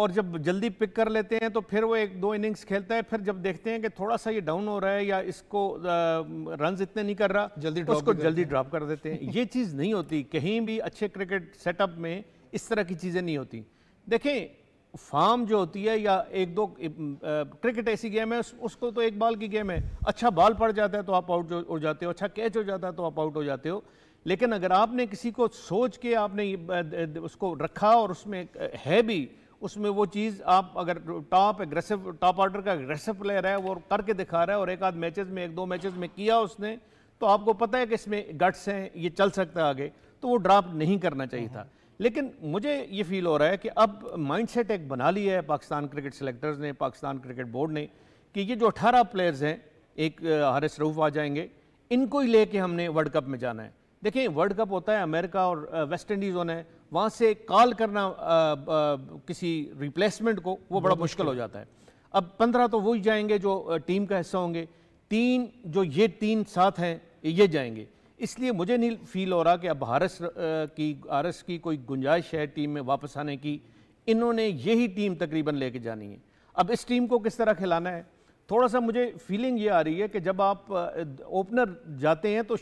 और जब जल्दी पिक कर लेते हैं तो फिर वो एक दो इनिंग्स खेलता है फिर जब देखते हैं कि थोड़ा सा ये डाउन हो रहा है या इसको रन इतने नहीं कर रहा जल्दी तो उसको जल्दी ड्रॉप कर देते हैं ये चीज़ नहीं होती कहीं भी अच्छे क्रिकेट सेटअप में इस तरह की चीज़ें नहीं होती देखें फार्म जो होती है या एक दो क्रिकेट ऐसी गेम है उसको तो एक बॉल की गेम है अच्छा बॉल पड़ जाता है तो आप आउट हो जाते हो अच्छा कैच हो जाता है तो आप आउट हो जाते हो लेकिन अगर आपने किसी को सोच के आपने उसको रखा और उसमें है भी उसमें वो चीज़ आप अगर टॉप एग्रेसिव टॉप ऑर्डर का एग्रेसिव प्लेयर है वो करके दिखा रहा है और एक आध मैचेस में एक दो मैचेस में किया उसने तो आपको पता है कि इसमें गट्स हैं ये चल सकता है आगे तो वो ड्राप नहीं करना चाहिए था लेकिन मुझे ये फील हो रहा है कि अब माइंडसेट एक बना लिया है पाकिस्तान क्रिकेट सेलेक्टर्स ने पाकिस्तान क्रिकेट बोर्ड ने कि ये जो 18 प्लेयर्स हैं एक हारिस रऊफ आ जाएंगे इनको ही लेके हमने वर्ल्ड कप में जाना है देखिए वर्ल्ड कप होता है अमेरिका और वेस्ट इंडीज़ होना है वहाँ से कॉल करना आ, आ, किसी रिप्लेसमेंट को वो बड़ा मुश्किल हो जाता है अब पंद्रह तो वही जाएंगे जो टीम का हिस्सा होंगे तीन जो ये तीन साथ हैं ये जाएंगे इसलिए मुझे नहीं फील हो रहा कि अब हारस की हारस की कोई गुंजाइश है टीम में वापस आने की इन्होंने यही टीम तकरीबन लेके जानी है अब इस टीम को किस तरह खिलाना है थोड़ा सा मुझे फीलिंग ये आ रही है कि जब आप ओपनर जाते हैं तो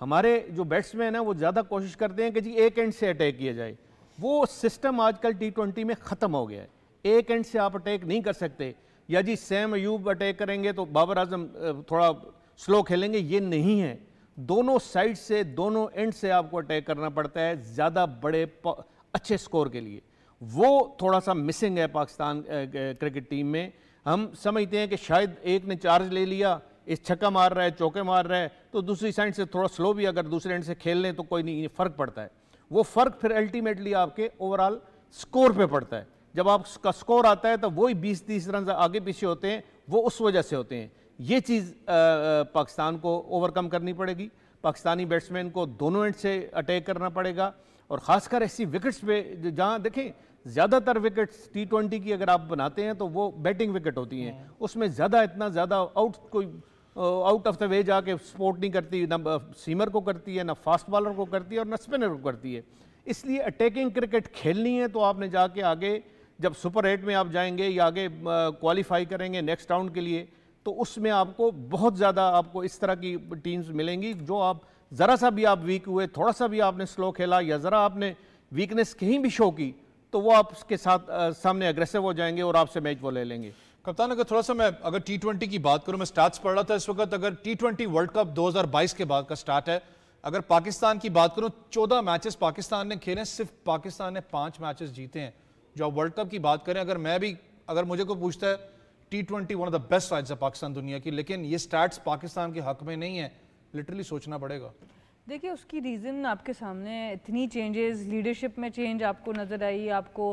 हमारे जो बैट्समैन हैं वो ज़्यादा कोशिश करते हैं कि जी एक एंड से अटैक किया जाए वो सिस्टम आजकल टी ट्वेंटी में ख़त्म हो गया है एक एंड से आप अटैक नहीं कर सकते या जी सैम अयूब अटैक करेंगे तो बाबर आजम थोड़ा स्लो खेलेंगे ये नहीं है दोनों साइड से दोनों एंड से आपको अटैक करना पड़ता है ज़्यादा बड़े अच्छे स्कोर के लिए वो थोड़ा सा मिसिंग है पाकिस्तान क्रिकेट टीम में हम समझते हैं कि शायद एक ने चार्ज ले लिया इस छक्का मार रहा है चौके मार रहा है तो दूसरी साइड से थोड़ा स्लो भी अगर दूसरे एंड से खेल लें तो कोई नहीं फ़र्क पड़ता है वो फ़र्क फिर अल्टीमेटली आपके ओवरऑल स्कोर पे पड़ता है जब आपका स्कोर आता है तो वही बीस तीस रन आगे पीछे होते हैं वो उस वजह से होते हैं ये चीज़ पाकिस्तान को ओवरकम करनी पड़ेगी पाकिस्तानी बैट्समैन को दोनों एंड से अटैक करना पड़ेगा और ख़ासकर ऐसी विकेट्स पे जहाँ देखें ज़्यादातर विकेट्स टी ट्वेंटी की अगर आप बनाते हैं तो वो बैटिंग विकेट होती हैं हम्म। उसमें ज़्यादा इतना ज़्यादा आउट कोई आउट ऑफ द वे जाके स्पोर्ट नहीं करती ना सीमर को करती है ना फास्ट बॉलर को करती है और ना स्पिनर को करती है इसलिए अटैकिंग क्रिकेट खेलनी है तो आपने जाके आगे जब सुपर एट में आप जाएंगे या आगे क्वालिफाई करेंगे नेक्स्ट राउंड के लिए तो उसमें आपको बहुत ज़्यादा आपको इस तरह की टीम्स मिलेंगी जो आप ज़रा सा भी आप वीक हुए थोड़ा सा भी आपने स्लो खेला या ज़रा आपने वीकनेस कहीं भी शो की तो वो आप उसके साथ आ, सामने अग्रेसिव हो जाएंगे और आपसे मैच वो ले लेंगे कप्तान अगर थोड़ा सा मैं अगर टी ट्वेंटी की बात करूं मैं स्टार्ट पढ़ रहा था इस वक्त अगर टी ट्वेंटी वर्ल्ड कप बाईस के बाद का स्टार्ट है अगर पाकिस्तान की बात करूं चौदह मैचेस पाकिस्तान ने खेले सिर्फ पाकिस्तान ने पांच मैचेस जीते हैं जो आप वर्ल्ड कप की बात करें अगर मैं भी अगर मुझे को पूछता है T twenty one of the best sides है पाकिस्तान दुनिया की लेकिन ये स्टैट्स पाकिस्तान के हक में नहीं है लिटरली सोचना पड़ेगा देखिए उसकी रीज़न आपके सामने इतनी चेंजेस लीडरशिप में चेंज आपको नज़र आई आपको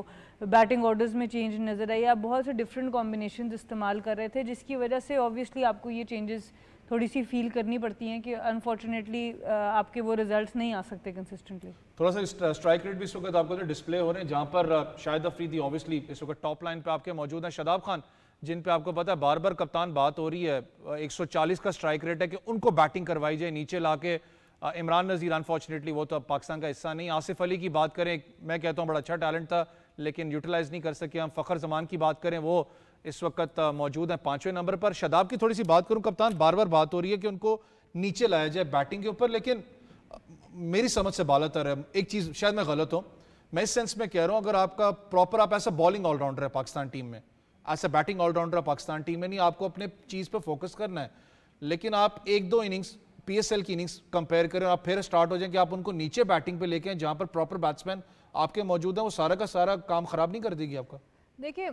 बैटिंग ऑर्डर्स में चेंज नज़र आई आप बहुत से डिफरेंट कॉम्बिनेशन इस्तेमाल कर रहे थे जिसकी वजह से ऑब्वियसली आपको ये चेंजेस थोड़ी सी फील करनी पड़ती हैं कि अनफॉर्चुनेटली आपके वो रिजल्ट्स नहीं आ सकते कंसिस्टेंटली थोड़ा सा स्ट्राइक रेट भी इस वक्त आपको जो डिस्प्ले हो रहे हैं जहाँ पर शाहिद अफरीदी ऑब्वियसली इस वक्त टॉप लाइन पर आपके मौजूद हैं शदाब खान जिन पे आपको पता है बार बार कप्तान बात हो रही है 140 का स्ट्राइक रेट है कि उनको बैटिंग करवाई जाए नीचे ला के इमरान नज़ीर अनफॉर्चुनेटली वो तो अब पाकिस्तान का हिस्सा नहीं आसिफ अली की बात करें मैं कहता हूँ बड़ा अच्छा टैलेंट था लेकिन यूटिलाइज़ नहीं कर सके हम फ़खर जमान की बात करें वो इस वक्त मौजूद है पांचवें नंबर पर शदाब की थोड़ी सी बात करूँ कप्तान बार बार बात हो रही है कि उनको नीचे लाया जाए बैटिंग के ऊपर लेकिन मेरी समझ से बालतर है एक चीज़ शायद मैं गलत हूँ मैं इस सेंस में कह रहा हूँ अगर आपका प्रॉपर आप ऐसा बॉलिंग ऑलराउंडर है पाकिस्तान टीम में ऐसे बैटिंग ऑलराउंडर पाकिस्तान टीम में नहीं आपको अपने चीज़ पर फोकस करना है लेकिन आप एक दो इनिंग्स पीएसएल की इनिंग्स कंपेयर करें आप फिर स्टार्ट हो जाए कि आप उनको नीचे बैटिंग पे लेके जहां पर प्रॉपर बैट्समैन आपके मौजूद हैं वो सारा का सारा काम ख़राब नहीं कर देगी आपका देखिए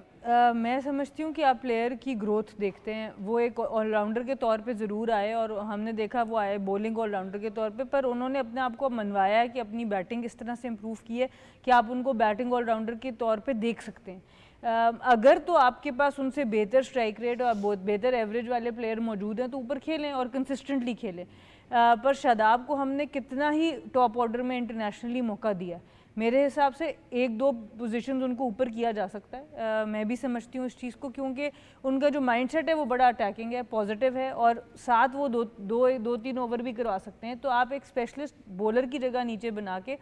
मैं समझती हूँ कि आप प्लेयर की ग्रोथ देखते हैं वो एक ऑलराउंडर के तौर पे ज़रूर आए और हमने देखा वो आए बॉलिंग ऑलराउंडर के तौर पे पर उन्होंने अपने आप को मनवाया है कि अपनी बैटिंग इस तरह से इम्प्रूव की है कि आप उनको बैटिंग ऑलराउंडर के तौर पे देख सकते हैं Um, अगर तो आपके पास उनसे बेहतर स्ट्राइक रेट और बेहतर एवरेज वाले प्लेयर मौजूद हैं तो ऊपर खेलें और कंसिस्टेंटली खेलें uh, पर शादाब को हमने कितना ही टॉप ऑर्डर में इंटरनेशनली मौका दिया मेरे हिसाब से एक दो पोजीशंस उनको ऊपर किया जा सकता है आ, uh, मैं भी समझती हूँ इस चीज़ को क्योंकि उनका जो माइंडसेट है वो बड़ा अटैकिंग है पॉजिटिव है और साथ वो दो दो दो तीन ओवर भी करवा सकते हैं तो आप एक स्पेशलिस्ट बॉलर की जगह नीचे बना के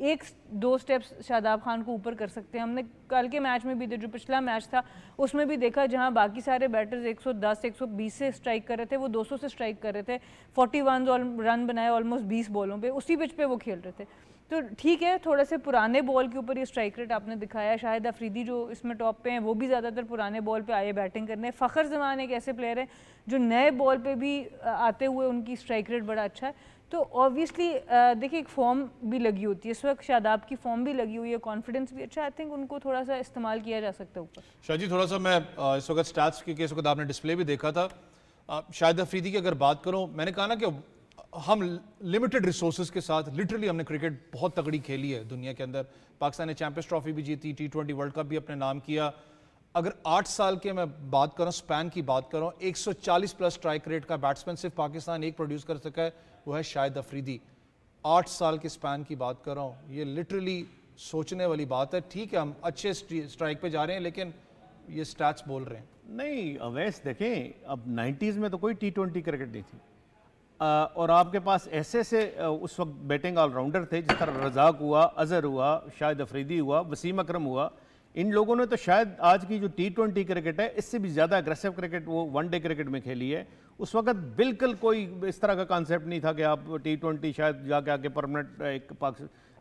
एक दो स्टेप्स शादाब खान को ऊपर कर सकते हैं हमने कल के मैच में भी जो पिछला मैच था उसमें भी देखा जहां बाकी सारे बैटर्स 110 120 से स्ट्राइक कर रहे थे वो 200 से स्ट्राइक कर रहे थे 41 रन बनाए ऑलमोस्ट 20 बॉलों पे उसी पिच पे वो खेल रहे थे तो ठीक है थोड़ा से पुराने बॉल के ऊपर ये स्ट्राइक रेट आपने दिखाया शाहिद अफरीदी जो इसमें टॉप पे हैं वो भी ज़्यादातर पुराने बॉल पे आए बैटिंग करने फ़खर जमान एक ऐसे प्लेयर हैं जो नए बॉल पे भी आते हुए उनकी स्ट्राइक रेट बड़ा अच्छा है तो ऑब्वियसली देखिए एक फॉर्म भी लगी होती है इस वक्त शायद आपकी फॉर्म भी लगी हुई है कॉन्फिडेंस भी अच्छा आई थिंक उनको थोड़ा सा इस्तेमाल किया जा सकता है ऊपर शाह जी थोड़ा सा मैं इस वक्त स्टैट्स के इस वक्त आपने डिस्प्ले भी देखा था शायद अफरीदी की अगर बात करूँ मैंने कहा ना कि हम लिमिटेड रिसोर्स के साथ लिटरली हमने क्रिकेट बहुत तगड़ी खेली है दुनिया के अंदर पाकिस्तान ने चैंपियंस ट्रॉफी भी जीती टी ट्वेंटी वर्ल्ड कप भी अपने नाम किया अगर आठ साल के मैं बात करूं स्पैन की बात करूं 140 प्लस स्ट्राइक रेट का बैट्समैन सिर्फ पाकिस्तान एक प्रोड्यूस कर सका है वो है शाहिद अफरीदी आठ साल के स्पैन की बात कर रहा हूँ ये लिटरली सोचने वाली बात है ठीक है हम अच्छे स्ट्राइक पे जा रहे हैं लेकिन ये स्टैट्स बोल रहे हैं नहीं अवैस देखें अब 90s में तो कोई टी ट्वेंटी क्रिकेट नहीं थी आ, और आपके पास ऐसे ऐसे उस वक्त बैटिंग ऑलराउंडर थे जिस तरह रजाक हुआ अजहर हुआ शाहिद अफरीदी हुआ वसीम अक्रम हुआ इन लोगों ने तो शायद आज की जो टी ट्वेंटी क्रिकेट है इससे भी ज़्यादा अग्रेसिव क्रिकेट वो वन डे क्रिकेट में खेली है उस वक्त बिल्कुल कोई इस तरह का कॉन्सेप्ट नहीं था कि आप टी ट्वेंटी शायद जाके आगे परमानेंट एक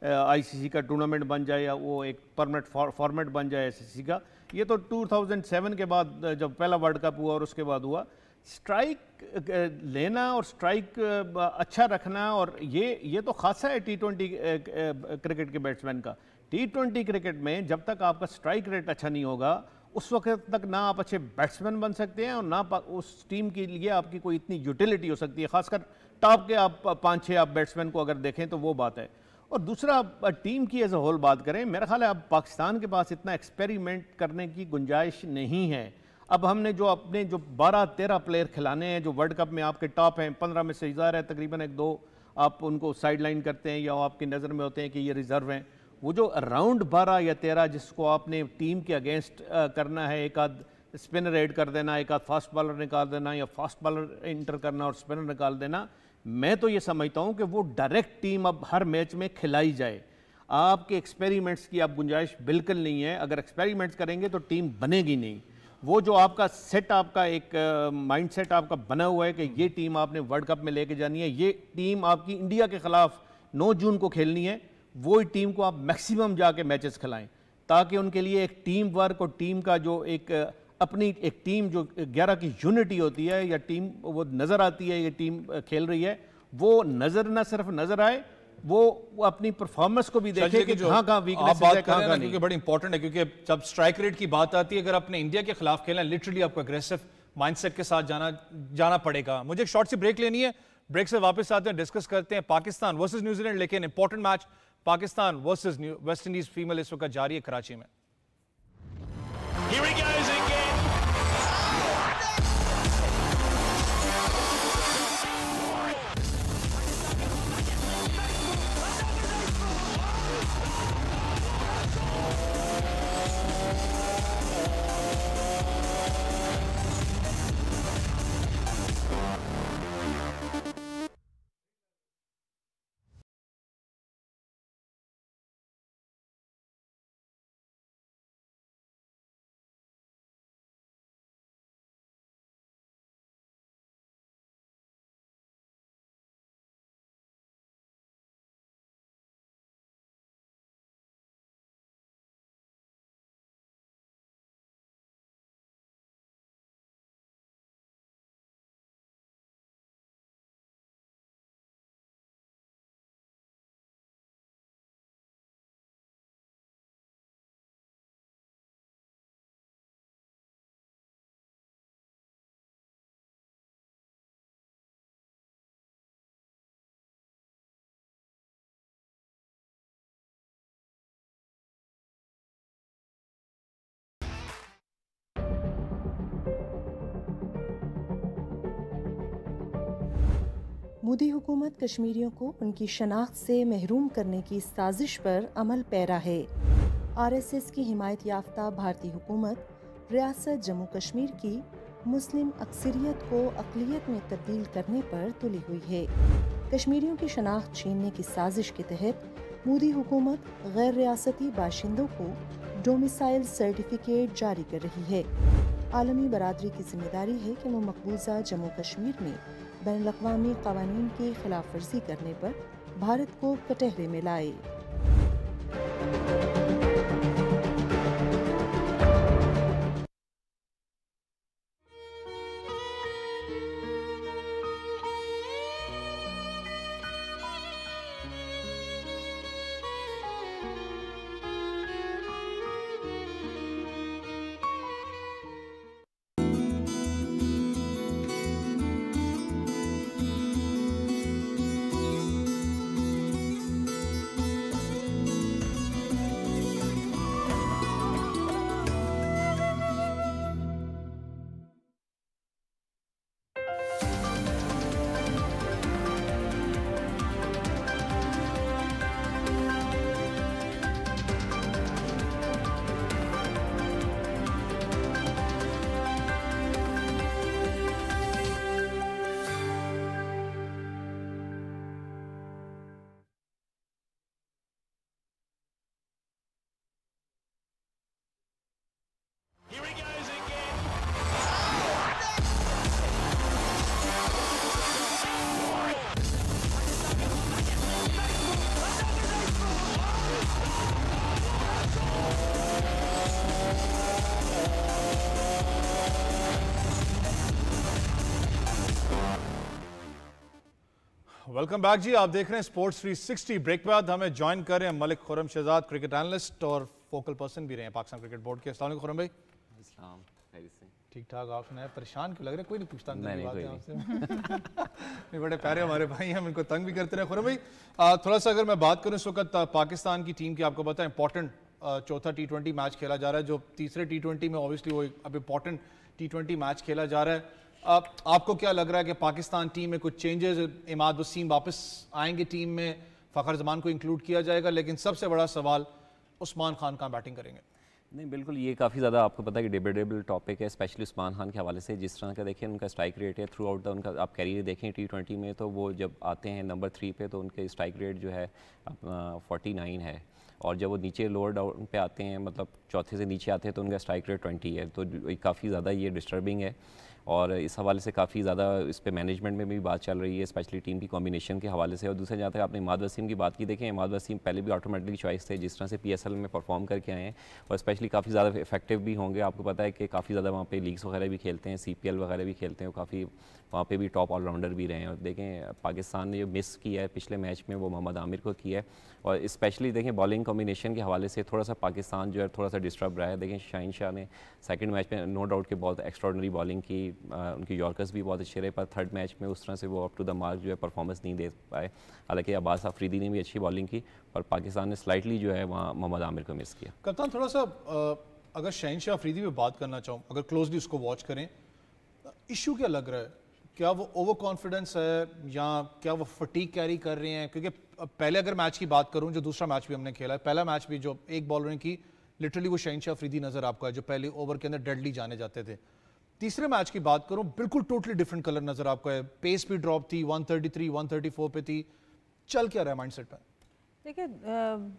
आईसीसी का टूर्नामेंट बन जाए या वो एक परमानेंट फॉर्मेट बन जाए सी का ये तो 2007 के बाद जब पहला वर्ल्ड कप हुआ और उसके बाद हुआ स्ट्राइक लेना और स्ट्राइक अच्छा रखना और ये ये तो खासा है टी ट्वेंटी क्रिकेट के बैट्समैन का टी ट्वेंटी क्रिकेट में जब तक आपका स्ट्राइक रेट अच्छा नहीं होगा उस वक्त तक ना आप अच्छे बैट्समैन बन सकते हैं और ना उस टीम के लिए आपकी कोई इतनी यूटिलिटी हो सकती है खासकर टॉप के आप पाँच छः आप बैट्समैन को अगर देखें तो वो बात है और दूसरा टीम की एज अ होल बात करें मेरा ख्याल है अब पाकिस्तान के पास इतना एक्सपेरिमेंट करने की गुंजाइश नहीं है अब हमने जो अपने जो 12-13 प्लेयर खिलाने हैं जो वर्ल्ड कप में आपके टॉप हैं 15 में से इजार है तकरीबन एक दो आप उनको साइड लाइन करते हैं या आपकी नज़र में होते हैं कि ये रिज़र्व हैं वो जो राउंड बारह या तेरह जिसको आपने टीम के अगेंस्ट करना है एक आध स्पिनर एड कर देना एक आध फास्ट बॉलर निकाल देना या फास्ट बॉलर इंटर करना और स्पिनर निकाल देना मैं तो ये समझता हूँ कि वो डायरेक्ट टीम अब हर मैच में खिलाई जाए आपके एक्सपेरिमेंट्स की आप गुंजाइश बिल्कुल नहीं है अगर एक्सपेरिमेंट्स करेंगे तो टीम बनेगी नहीं वो जो आपका सेट आपका एक माइंड uh, सेट आपका बना हुआ है कि ये टीम आपने वर्ल्ड कप में लेके जानी है ये टीम आपकी इंडिया के खिलाफ नौ जून को खेलनी है वो टीम को आप मैक्सिमम जाके मैचेस खिलाएं ताकि उनके लिए एक टीम वर्क और टीम का जो एक अपनी एक टीम जो ग्यारह की यूनिटी होती है या टीम वो नज़र आती है ये टीम खेल रही है वो नज़र ना सिर्फ नज़र आए वो अपनी परफॉर्मेंस को भी देखे कि कहां कहां वीकनेस है कहां कहां क्योंकि बड़ी इंपॉर्टेंट है क्योंकि जब स्ट्राइक रेट की बात आती है अगर आपने इंडिया के खिलाफ खेलना लिटरली आपको अग्रेसिव माइंडसेट के साथ जाना जाना पड़ेगा मुझे एक शॉर्ट सी ब्रेक लेनी है ब्रेक से वापस आते हैं डिस्कस करते हैं पाकिस्तान वर्सेज न्यूजीलैंड लेकिन important match Pakistan versus West Indies female इस वक्त जारी है कराची में मोदी हुकूमत कश्मीरियों को उनकी शनाख्त से महरूम करने की साजिश पर अमल पैरा है आरएसएस की हिमायत याफ्ता भारतीय हुकूमत रियासत जम्मू कश्मीर की मुस्लिम अक्सरियत को अकलीत में तब्दील करने पर तुली हुई है कश्मीरियों की शनाख्त छीनने की साजिश के तहत मोदी हुकूमत गैर रियासती बाशिंदों को डोमिसाइल सर्टिफिकेट जारी कर रही है आलमी बरदरी की जिम्मेदारी है कि वो मकबूजा जम्मू कश्मीर में बैन अवी कवानीन की खिलाफ वर्जी करने पर भारत को कटहरे में लाए वेलकम बैक जी आप देख रहे हैं स्पोर्ट्स 360 ब्रेक के बाद हमें ज्वाइन कर रहे हैं मलिक खुरम शहजाद क्रिकेट एनालिस्ट और फोकल पर्सन भी रहे हैं पाकिस्तान क्रिकेट बोर्ड के असला खुरम भाई ठीक ठाक आप सुनाए परेशान क्यों लग रहे कोई नहीं पूछता नहीं, नहीं, नहीं। बड़े प्यारे हमारे भाई हम इनको तंग भी करते रहे खुरम भाई थोड़ा सा अगर मैं बात करूँ इस वक्त पाकिस्तान की टीम की आपको पता है इंपॉर्टेंट चौथा टी मैच खेला जा रहा है जो तीसरे टी में ऑब्वियसली वो अब इंपॉर्टेंट टी मैच खेला जा रहा है आप, आपको क्या लग रहा है कि पाकिस्तान टीम में कुछ चेंजेस इमाद वसीम वापस आएंगे टीम में फ़खर जमान को इंक्लूड किया जाएगा लेकिन सबसे बड़ा सवाल उस्मान खान का बैटिंग करेंगे नहीं बिल्कुल ये काफ़ी ज़्यादा आपको पता है कि डिबेटेबल टॉपिक है स्पेशली उस्मान खान के हवाले से जिस तरह का देखें उनका स्ट्राइक रेट है थ्रू आउट द उनका आप कैरियर देखें टी ट्वेंटी में तो वो जब आते हैं नंबर थ्री पे तो उनके स्ट्राइक रेट जो है फोर्टी नाइन है और जब वो नीचे लोअर डाउन पे आते हैं मतलब चौथे से नीचे आते हैं तो उनका स्ट्राइक रेट ट्वेंटी है तो काफ़ी ज़्यादा ये डिस्टर्बिंग है और इस हवाले से काफ़ी ज़्यादा इस पर मैनेजमेंट में भी बात चल रही है स्पेशली टीम की कॉम्बिनेशन के हवाले से और दूसरे जहाँ तक आपने इमाद वसीम की बात की देखें इमाद वसीम पहले भी ऑटोमेटिकली चॉइस थे जिस तरह से पी एस एल में परफॉर्म करके आए हैं और स्पेशली काफ़ी ज़्यादा इफेक्टिव भी होंगे आपको पता है कि काफ़ी ज़्यादा वहाँ पर लीग्स वगैरह भी खेलते हैं सी पी एल वगैरह भी खेलते हैं और काफ़ी वहाँ पर भी टॉप ऑलराउंडर भी रहे हैं और देखें पाकिस्तान ने जो मिस किया है पिछले मैच में वो मोहम्मद आमिर को किया है और स्पेशली देखें बॉलिंग कॉम्बिनेशन के हवाले से थोड़ा सा पाकिस्तान जो है थोड़ा सा डिस्टर्ब रहा है देखें शाहिन शाह ने सेकेंड मैच में नो डाउट कि बहुत एक्स्ट्रॉडनरी बॉलिंग की आ, उनकी यॉर्कर्स भी बहुत अच्छे रहे पर थर्ड मैच में उस तरह से वो अप टू द मार्क जो है परफॉर्मेंस नहीं दे पाए हालांकि अब्बास अफरीदी ने भी अच्छी बॉलिंग की पर पाकिस्तान ने स्लाइटली जो है वहाँ मोहम्मद आमिर को मिस किया कप्तान थोड़ा सा अगर शहनशाह अफरीदी पर बात करना चाहूँ अगर क्लोजली उसको वॉच करें इशू क्या लग रहा है क्या वो ओवर कॉन्फिडेंस है या क्या वो फटीक कैरी कर रहे हैं क्योंकि पहले अगर मैच की बात करूं जो दूसरा मैच भी हमने खेला है पहला मैच भी जो एक बॉलर ने की लिटरली वो शहनशाह अफरीदी नज़र आपका है जो पहले ओवर के अंदर डेडली जाने जाते थे तीसरे मैच की बात करूं बिल्कुल टोटली डिफरेंट कलर नजर आपको है पेस भी ड्रॉप थी 133 134 पे थी चल क्या रहा है माइंडसेट पर देखिए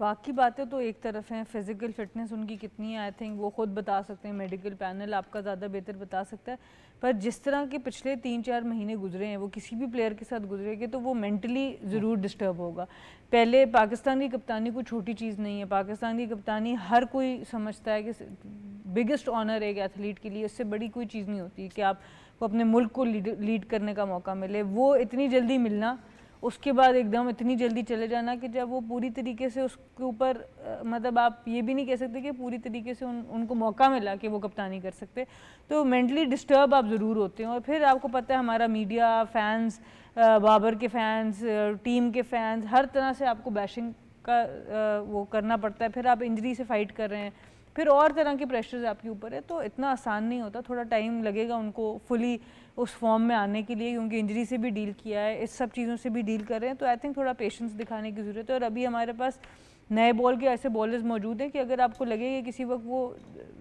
बाकी बातें तो एक तरफ हैं फिज़िकल फिटनेस उनकी कितनी है आई थिंक वो ख़ुद बता सकते हैं मेडिकल पैनल आपका ज़्यादा बेहतर बता सकता है पर जिस तरह के पिछले तीन चार महीने गुजरे हैं वो किसी भी प्लेयर के साथ गुजरेंगे तो वो मेंटली ज़रूर डिस्टर्ब होगा पहले पाकिस्तान की कप्तानी कोई छोटी चीज़ नहीं है पाकिस्तान की कप्तानी हर कोई समझता है कि बिगेस्ट ऑनर एक एथलीट के लिए उससे बड़ी कोई चीज़ नहीं होती कि आपको अपने मुल्क को लीड करने का मौका मिले वो इतनी जल्दी मिलना उसके बाद एकदम इतनी जल्दी चले जाना कि जब वो पूरी तरीके से उसके ऊपर मतलब आप ये भी नहीं कह सकते कि पूरी तरीके से उन, उनको मौका मिला कि वो कप्तानी कर सकते तो मेंटली डिस्टर्ब आप ज़रूर होते हैं और फिर आपको पता है हमारा मीडिया फैंस बाबर के फैंस टीम के फैंस हर तरह से आपको बैशिंग का वो करना पड़ता है फिर आप इंजरी से फाइट कर रहे हैं फिर और तरह के प्रेशर्स आपके ऊपर है तो इतना आसान नहीं होता थोड़ा टाइम लगेगा उनको फुली उस फॉर्म में आने के लिए क्योंकि इंजरी से भी डील किया है इस सब चीज़ों से भी डील कर रहे हैं तो आई थिंक थोड़ा पेशेंस दिखाने की ज़रूरत है और अभी हमारे पास नए बॉल के ऐसे बॉलर्स मौजूद हैं कि अगर आपको लगे कि किसी वक्त वो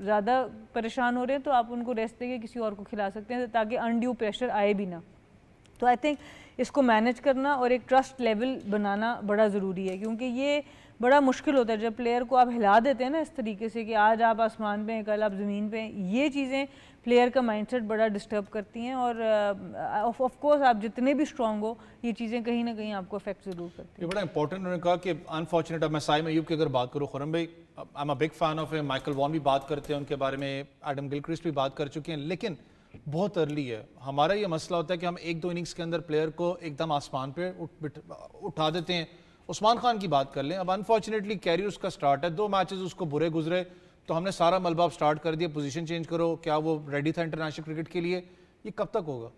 ज़्यादा परेशान हो रहे हैं तो आप उनको रेस्ट देंगे किसी और को खिला सकते हैं ताकि अनड्यू प्रेशर आए भी ना तो आई थिंक इसको मैनेज करना और एक ट्रस्ट लेवल बनाना बड़ा ज़रूरी है क्योंकि ये बड़ा मुश्किल होता है जब प्लेयर को आप हिला देते हैं ना इस तरीके से कि आज आप आसमान पे हैं कल आप ज़मीन पे हैं ये चीज़ें प्लेयर का माइंडसेट बड़ा डिस्टर्ब करती हैं और ऑफ कोर्स आप जितने भी स्ट्रांग हो ये चीज़ें कहीं ना कहीं आपको अफेक्ट जरूर करती हैं बड़ा इंपॉर्टेंट उन्होंने कहा कि अनफॉर्चुनेट अब मैं साई मयूब की अगर बात करूँ खुरम भाई I am a big fan of Michael Vaughan भी बात करते हैं उनके बारे में एडम गिलक्रिस्ट भी बात कर चुके हैं लेकिन बहुत अर्ली है हमारा ये मसला होता है कि हम एक दो इनिंग्स के अंदर प्लेयर को एकदम आसमान पर उठा देते हैं उस्मान खान की बात कर लें अब अनफॉर्चुनेटली कैरी उसका स्टार्ट है दो मैचेस उसको बुरे गुजरे तो हमने सारा मलबा स्टार्ट कर दिया पोजीशन चेंज करो क्या वो रेडी था इंटरनेशनल क्रिकेट के लिए ये कब तक होगा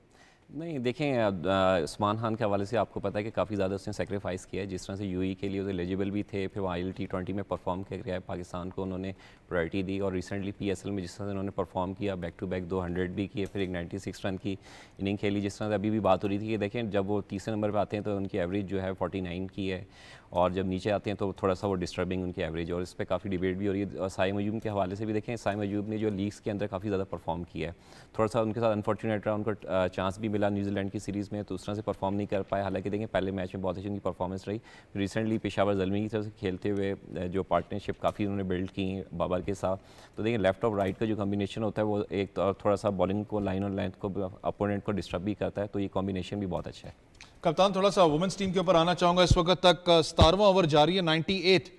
नहीं देखें उस्मान खान के हवाले से आपको पता है कि काफ़ी ज़्यादा उसने सेक्रीफाइस किया है जिस तरह से यूई e e के लिए उसे एलिजिबल भी थे फिर वहाँ आई टी ट्वेंटी में परफॉर्म कर है पाकिस्तान को उन्होंने प्रायोरिटी दी और रिसेंटली पी एस एल में जिस तरह से उन्होंने परफॉर्म किया बैक टू बैक दो हंड्रेड भी किए फिर एक नाइन्टी सिक्स रन की इनिंग खेली जिस तरह से अभी भी बात हो रही थी कि देखें जब वो तीसरे नंबर पर आते हैं तो उनकी एवरेज जो है फोर्टी नाइन की है और जब नीचे आते हैं तो थोड़ा सा वो डिस्टर्बिंग उनकी एवरेज और इस पर काफ़ी डिबेट भी हो रही है और साई मयूब के हवाले से भी देखें साई मयूब ने जो लीग्स के अंदर काफ़ी ज़्यादा परफॉर्म किया है थोड़ा सा उनके साथ अनफॉर्चुनेट रहा उनको चांस भी मिला न्यूजीलैंड की सीरीज़ में तो उस तरह से परफॉर्म नहीं कर पाए हालांकि देखें पहले मैच में बहुत अच्छी उनकी परफॉर्मेंस रही रिसेंटली पेशावर जलमी की तरफ से खेलते हुए जो पार्टनरशिप काफ़ी उन्होंने बिल्ड की बाबर के साथ तो देखिए लेफ्ट और राइट का जो कॉम्बिनेशन होता है वो एक थोड़ा सा बॉलिंग को लाइन और लेंथ को अपोनेंट को डिस्टर्ब भी करता है तो ये कॉम्बिनेशन भी बहुत अच्छा है कप्तान थोड़ा सा वुमेन्स टीम के ऊपर आना चाहूंगा इस वक्त तक सतारवा ओवर जारी है एट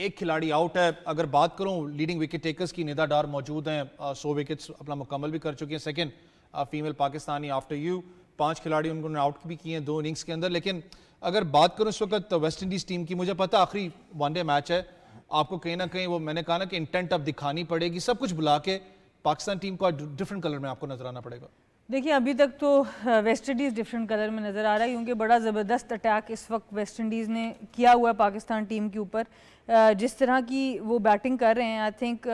एक खिलाड़ी आउट है अगर बात करूं लीडिंग विकेट टेकर्स की निदा डार मौजूद हैं सौ विकेट्स अपना मुकम्मल भी कर चुकी हैं second female Pakistani after you पांच खिलाड़ी उनको आउट भी किए हैं दो इनिंग्स के अंदर लेकिन अगर बात करूँ इस वक्त वेस्ट इंडीज़ टीम की मुझे पता आखिरी वनडे मैच है आपको कहीं ना कहीं वो मैंने कहा ना कि इंटेंट अब दिखानी पड़ेगी सब कुछ बुला के पाकिस्तान टीम को डिफरेंट कलर में आपको नजर आना पड़ेगा देखिए अभी तक तो वेस्ट इंडीज़ डिफरेंट कलर में नज़र आ रहा है क्योंकि बड़ा ज़बरदस्त अटैक इस वक्त वेस्ट इंडीज़ ने किया हुआ है पाकिस्तान टीम के ऊपर जिस तरह की वो बैटिंग कर रहे हैं आई थिंक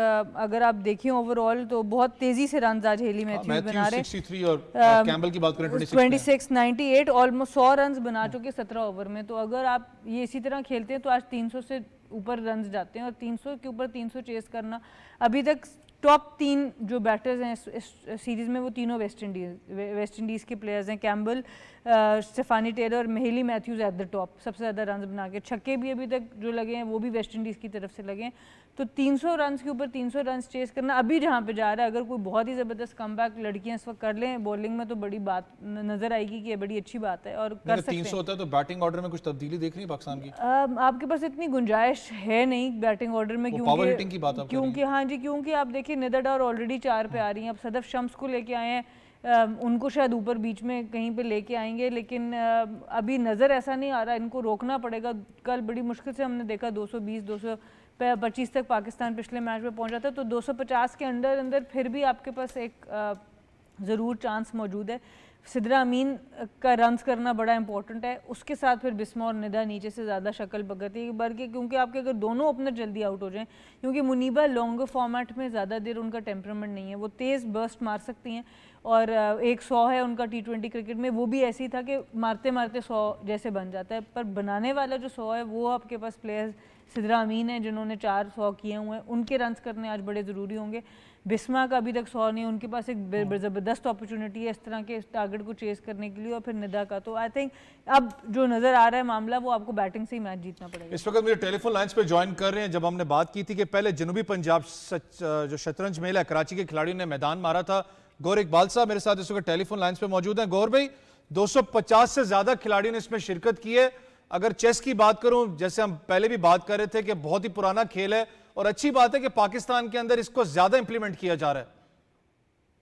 अगर आप देखें ओवरऑल तो बहुत तेज़ी से रन आज हेली हाँ, मैथ्यूज बना रहे twenty six ninety eight almost सौ रन बना चुके सत्रह ओवर में तो अगर आप ये इसी तरह खेलते हैं तो आज तीन से ऊपर रन जाते हैं और 300 के ऊपर 300 चेस करना अभी तक टॉप तीन जो बैटर्स हैं इस, इस सीरीज़ में वो तीनों वेस्ट इंडीज़ वेस्ट इंडीज़ के प्लेयर्स हैं Campbelle Stafanie Taylor Hayley Matthews at the top सबसे ज़्यादा रन बना के छक्के भी अभी तक जो लगे हैं वो भी वेस्ट इंडीज़ की तरफ से लगे हैं तो 300 रन के ऊपर 300 रन चेस करना अभी जहाँ पे जा रहा है अगर कोई बहुत ही ज़बरदस्त कम बैक लड़कियाँ इस वक्त कर लें बॉलिंग में तो बड़ी बात नज़र आएगी कि ये बड़ी अच्छी बात है और कर सकते हैं होता है तो बैटिंग ऑर्डर में कुछ तब्दीली देख रही है पाकिस्तान की आपके पास इतनी गुंजाइश है नहीं बैटिंग ऑर्डर में क्योंकि क्योंकि हाँ जी क्योंकि आप देखिए निदर डॉर ऑलरेडी चार पे आ रही हैं आप सदफ शम्स को लेके आए हैं उनको शायद ऊपर बीच में कहीं पे लेके आएंगे लेकिन अभी नज़र ऐसा नहीं आ रहा इनको रोकना पड़ेगा कल बड़ी मुश्किल से हमने देखा 220 सौ पच्चीस तक पाकिस्तान पिछले मैच में पहुंचा था तो 250 के अंदर अंदर फिर भी आपके पास एक ज़रूर चांस मौजूद है अमीन का रन्स करना बड़ा इंपॉर्टेंट है उसके साथ फिर बिस्मा और निदा नीचे से ज़्यादा शक्ल पकड़ती है बल्कि क्योंकि आपके अगर दोनों ओपनर जल्दी आउट हो जाएं क्योंकि मुनीबा लॉन्ग फॉर्मेट में ज़्यादा देर उनका टेम्परमेंट नहीं है वो तेज़ बर्स्ट मार सकती हैं और एक सौ है उनका टी ट्वेंटी क्रिकेट में वो भी ऐसी था कि मारते मारते सौ जैसे बन जाता है पर बनाने वाला जो सौ है वो आपके पास प्लेयर्स सिदरा अमीन है जिन्होंने चार सौ किए हुए हैं उनके रन करने आज बड़े ज़रूरी होंगे बिस्मा का अभी तक सॉल्व नहीं उनके पास एक हाँ। ज़बरदस्त अपॉर्चुनिटी है इस तरह के इस टारगेट को चेस करने के लिए और फिर निदा का तो आई थिंक अब जो नज़र आ रहा है मामला वो आपको बैटिंग से ही मैच जीतना पड़ेगा इस वक्त मुझे टेलीफोन लाइन्स पर ज्वाइन कर रहे हैं जब हमने बात की थी कि पहले जनूबी पंजाब जो शतरंज मेला कराची के खिलाड़ियों ने मैदान मारा था गौर इकबाल साहब मेरे साथ इस वक्त टेलीफोन लाइन्स पर मौजूद है गौर भाई दो से ज्यादा खिलाड़ियों ने इसमें शिरकत की है अगर चेस की बात करूं जैसे हम पहले भी बात कर रहे थे कि बहुत ही पुराना खेल है और अच्छी बात है कि पाकिस्तान के अंदर इसको ज्यादा इंप्लीमेंट किया जा रहा है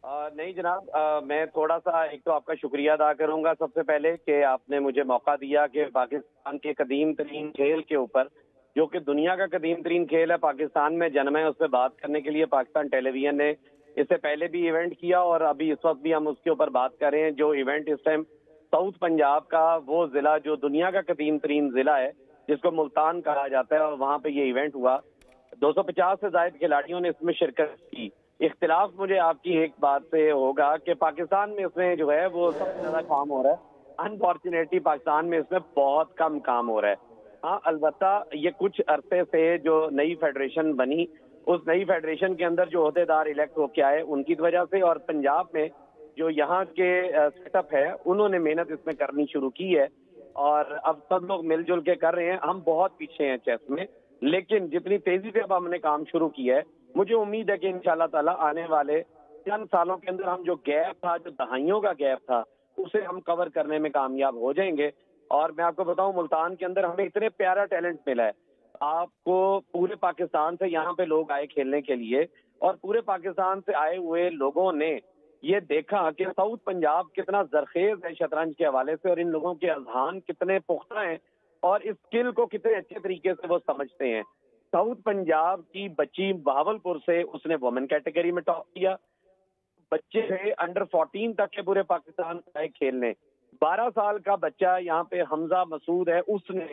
आ, नहीं जनाब मैं थोड़ा सा एक तो आपका शुक्रिया अदा करूंगा सबसे पहले कि आपने मुझे मौका दिया कि पाकिस्तान के कदीम तरीन खेल के ऊपर जो कि दुनिया का कदीम तरीन खेल है पाकिस्तान में जन्म है उस पर बात करने के लिए पाकिस्तान टेलीविजन ने इससे पहले भी इवेंट किया और अभी इस वक्त भी हम उसके ऊपर बात कर रहे हैं जो इवेंट इस टाइम साउथ पंजाब का वो जिला जो दुनिया का कदीम तरीन जिला है जिसको मुल्तान कहा जाता है और वहाँ पे ये इवेंट हुआ 250 से जायद खिलाड़ियों ने इसमें शिरकत की इख्तलाफ मुझे आपकी एक बात से होगा कि पाकिस्तान में इसमें जो है वो सबसे ज्यादा काम हो रहा है अनफॉर्चुनेटली पाकिस्तान में इसमें बहुत कम काम हो रहा है हाँ अलबत् ये कुछ अरसे से जो नई फेडरेशन बनी उस नई फेडरेशन के अंदर जो अहदेदार इलेक्ट होके आए उनकी वजह से और पंजाब में जो यहाँ के सेटअप है उन्होंने मेहनत इसमें करनी शुरू की है और अब सब लोग मिलजुल के कर रहे हैं हम बहुत पीछे हैं चेस में लेकिन जितनी तेजी से अब हमने काम शुरू किया है मुझे उम्मीद है कि इन ताला आने वाले चंद सालों के अंदर हम जो गैप था जो दहाइयों का गैप था उसे हम कवर करने में कामयाब हो जाएंगे और मैं आपको बताऊं मुल्तान के अंदर हमें इतने प्यारा टैलेंट मिला है आपको पूरे पाकिस्तान से यहाँ पे लोग आए खेलने के लिए और पूरे पाकिस्तान से आए हुए लोगों ने ये देखा कि साउथ पंजाब कितना जरखेज है शतरंज के हवाले से और इन लोगों के अजहान कितने पुख्ता हैं और इस स्किल को कितने अच्छे तरीके से वो समझते हैं साउथ पंजाब की बच्ची बहावलपुर से उसने वुमेन कैटेगरी में टॉप किया बच्चे थे अंडर 14 तक के पूरे पाकिस्तान आए खेलने 12 साल का बच्चा यहाँ पे हमजा मसूद है उसने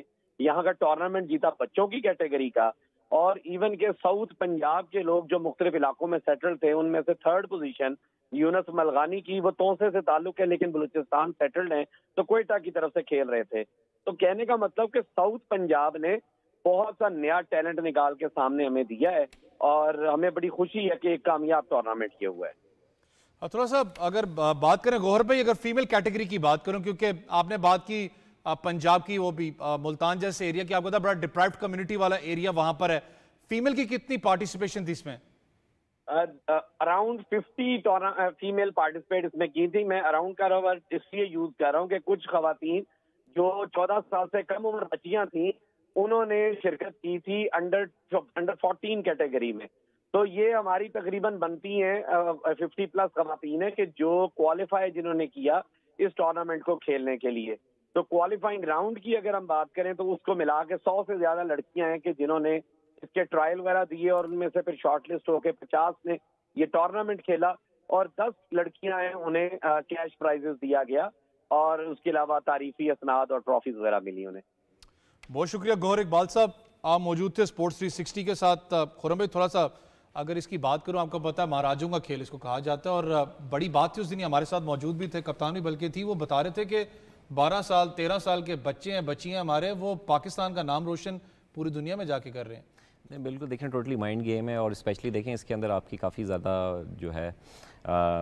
यहाँ का टूर्नामेंट जीता बच्चों की कैटेगरी का और इवन के साउथ पंजाब के लोग जो मुख्तलिफ इलाकों में सेटल थे उनमें से थर्ड पोजीशन यूनस मलगानी की वो तोसे से ताल्लुक है लेकिन बलूचिस्तान सेटल्ड हैं तो कोयटा की तरफ से खेल रहे थे तो कहने का मतलब कि साउथ पंजाब ने बहुत सा नया टैलेंट निकाल के सामने हमें दिया है और हमें बड़ी खुशी है कि एक कामयाब टूर्नामेंट ये हुआ है अथुरा साहब अगर बात करें गौहर भाई अगर फीमेल कैटेगरी की बात करूं क्योंकि आपने बात की पंजाब की वो भी मुल्तान जैसे एरिया की आपको था बड़ा डिप्राइव कम्युनिटी वाला एरिया वहां पर है फीमेल की कितनी पार्टिसिपेशन थी इसमें अराउंड फिफ्टी फीमेल पार्टिसिपेट इसमें की थी मैं अराउंड का इसलिए यूज कर रहा हूँ कि कुछ खातन जो चौदह साल से कम उम्र बच्चियां थी उन्होंने शिरकत की थी अंडर अंडर फोर्टीन कैटेगरी में तो ये हमारी तकरीबन बनती हैं फिफ्टी प्लस खातन है कि जो क्वालिफाई जिन्होंने किया इस टूर्नामेंट को खेलने के लिए तो क्वालिफाइंग राउंड की अगर हम बात करें तो उसको मिला के सौ से ज्यादा लड़कियां हैं कि जिन्होंने इसके ट्रायल वगैरह दिए और उनमें से फिर शॉर्ट लिस्ट होकर पचास ने ये टूर्नामेंट खेला और दस लड़कियां हैं उन्हें कैश प्राइजेस दिया गया और उसके अलावा तारीफी असनाद और ट्रॉफीज वगैरह मिली उन्हें बहुत शुक्रिया गौर इकबाल साहब आप मौजूद थे स्पोर्ट्स थ्री सिक्सटी के साथ खुरम भाई थोड़ा सा अगर इसकी बात करूं आपको पता है महाराजों का खेल इसको कहा जाता है और बड़ी बात थी उस दिन हमारे साथ मौजूद भी थे कप्तान भी बल्कि थी वो बता रहे थे कि 12 साल 13 साल के बच्चे हैं बच्चियाँ हमारे वो पाकिस्तान का नाम रोशन पूरी दुनिया में जाके कर रहे हैं नहीं बिल्कुल देखें टोटली माइंड गेम है और स्पेशली देखें इसके अंदर आपकी काफ़ी ज़्यादा जो है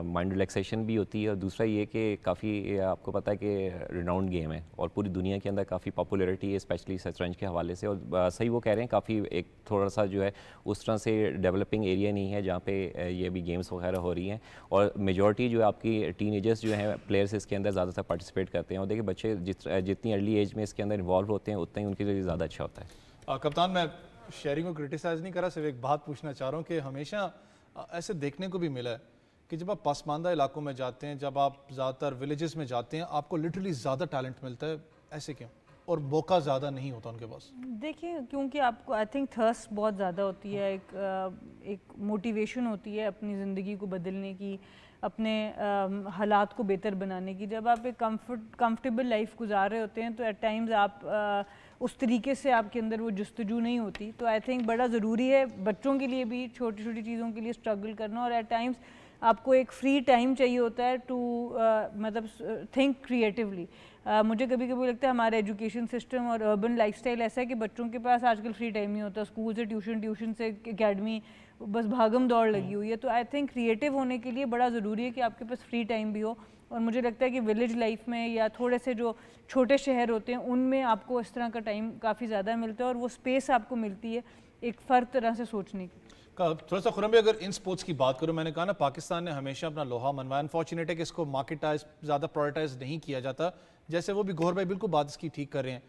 माइंड रिलैक्सेशन भी होती है और दूसरा ये कि काफ़ी आपको पता है कि रिनाउंड गेम है और पूरी दुनिया के अंदर काफ़ी पॉपुलैरिटी है स्पेशली शतरंज के हवाले से और आ, सही वो कह रहे हैं काफ़ी एक थोड़ा सा जो है उस तरह से डेवलपिंग एरिया नहीं है जहाँ पे ये भी गेम्स वगैरह हो रही हैं और मेजॉरिटी जो है आपकी टीन जो हैं प्लेयर्स इसके अंदर ज़्यादातर पार्टिसिपेट करते हैं और देखिए बच्चे जितनी अर्ली एज में इसके अंदर इन्वॉल्व होते हैं उतना ही उनके लिए ज़्यादा अच्छा होता है कप्तान मैं शेयरिंग को क्रिटिसाइज़ नहीं करा सिर्फ एक बात पूछना चाह रहा हूँ कि हमेशा ऐसे देखने को भी मिला है कि जब आप पसमानदा इलाकों में जाते हैं जब आप ज़्यादातर विलेजेस में जाते हैं आपको लिटरली ज़्यादा टैलेंट मिलता है ऐसे क्यों और मौका ज़्यादा नहीं होता उनके पास देखिए क्योंकि आपको आई थिंक थर्स बहुत ज़्यादा होती है एक एक मोटिवेशन होती है अपनी ज़िंदगी को बदलने की अपने हालात को बेहतर बनाने की जब आप एक कम्फर्ट कम्फर्टेबल लाइफ गुजार रहे होते हैं तो एट टाइम्स आप आ, उस तरीके से आपके अंदर वो जस्तजू नहीं होती तो आई थिंक बड़ा ज़रूरी है बच्चों के लिए भी छोटी छोटी चीज़ों के लिए स्ट्रगल करना और एट टाइम्स आपको एक फ्री टाइम चाहिए होता है टू uh, मतलब थिंक uh, क्रिएटिवली uh, मुझे कभी कभी लगता है हमारे एजुकेशन सिस्टम और अर्बन लाइफस्टाइल ऐसा है कि बच्चों के पास आजकल फ्री टाइम नहीं होता स्कूल से ट्यूशन ट्यूशन से अकेडमी बस भागम दौड़ लगी हुई है तो आई थिंक क्रिएटिव होने के लिए बड़ा ज़रूरी है कि आपके पास फ्री टाइम भी हो और मुझे लगता है कि विलेज लाइफ में या थोड़े से जो छोटे शहर होते हैं उनमें आपको इस तरह का टाइम काफ़ी ज़्यादा मिलता है और वो स्पेस आपको मिलती है एक फर्द तरह से सोचने की थोड़ा सा खुरम अगर इन स्पोर्ट्स की बात करूं मैंने कहा ना पाकिस्तान ने हमेशा अपना लोहा मनवाया अनफॉर्चुनेट है कि इसको मार्केटाइज ज़्यादा प्रोडक्टाइज नहीं किया जाता जैसे वो भी गौर भाई बिल्कुल बात इसकी ठीक कर रहे हैं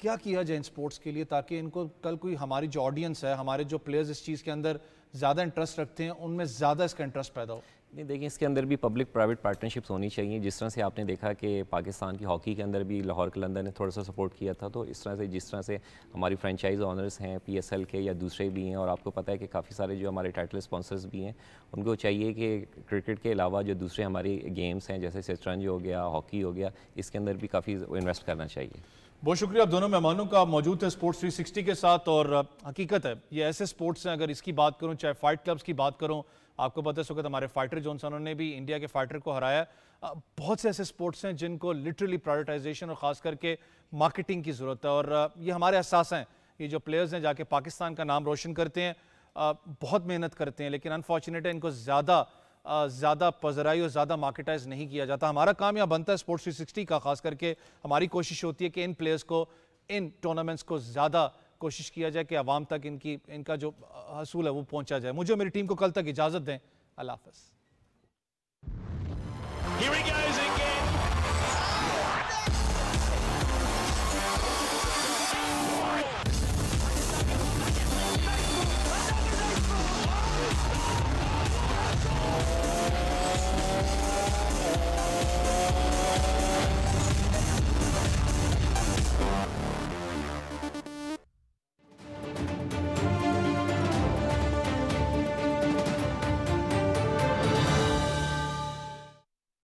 क्या किया जाए इन स्पोर्ट्स के लिए ताकि इनको कल कोई हमारी जो ऑडियंस है हमारे जो प्लेयर्स इस चीज़ के अंदर ज़्यादा इंटरेस्ट रखते हैं उनमें ज़्यादा इसका इंटरेस्ट पैदा हो नहीं देखिए इसके अंदर भी पब्लिक प्राइवेट पार्टनरशिप्स होनी चाहिए जिस तरह से आपने देखा कि पाकिस्तान की हॉकी के अंदर भी लाहौर कलंदर ने थोड़ा सा सपोर्ट किया था तो इस तरह से जिस तरह से हमारी फ्रेंचाइज ऑनर्स हैं पीएसएल के या दूसरे भी हैं और आपको पता है कि काफ़ी सारे जो हमारे टाइटल स्पॉन्सर्स भी हैं उनको चाहिए कि क्रिकेट के अलावा जो दूसरे हमारे गेम्स हैं जैसे शतरंज हो गया हॉकी हो गया इसके अंदर भी काफ़ी इन्वेस्ट करना चाहिए बहुत शुक्रिया आप दोनों मेहमानों का मौजूद है स्पोर्ट्स 360 के साथ और हकीकत है ये ऐसे स्पोर्ट्स हैं अगर इसकी बात करूं चाहे फाइट क्लब्स की बात करूं आपको पता है हमारे फाइटर जोनसन ने भी इंडिया के फाइटर को हराया बहुत से ऐसे स्पोर्ट्स हैं जिनको लिटरली प्रायोरिटाइजेशन और ख़ास करके मार्केटिंग की ज़रूरत है और ये हमारे अहसास हैं ये जो प्लेयर्स हैं जाके पाकिस्तान का नाम रोशन करते हैं बहुत मेहनत करते हैं लेकिन अनफॉर्चुनेट है इनको ज़्यादा ज़्यादा पजराई और ज़्यादा मार्केटाइज नहीं किया जाता हमारा काम यहाँ बनता है स्पोर्ट्स थ्री का खास करके हमारी कोशिश होती है कि इन प्लेयर्स को इन टूर्नामेंट्स को ज़्यादा कोशिश किया जाए कि आवाम तक इनकी इनका जो हसूल है वो पहुँचा जाए मुझे मेरी टीम को कल तक इजाज़त दें अल्लाह हाफ़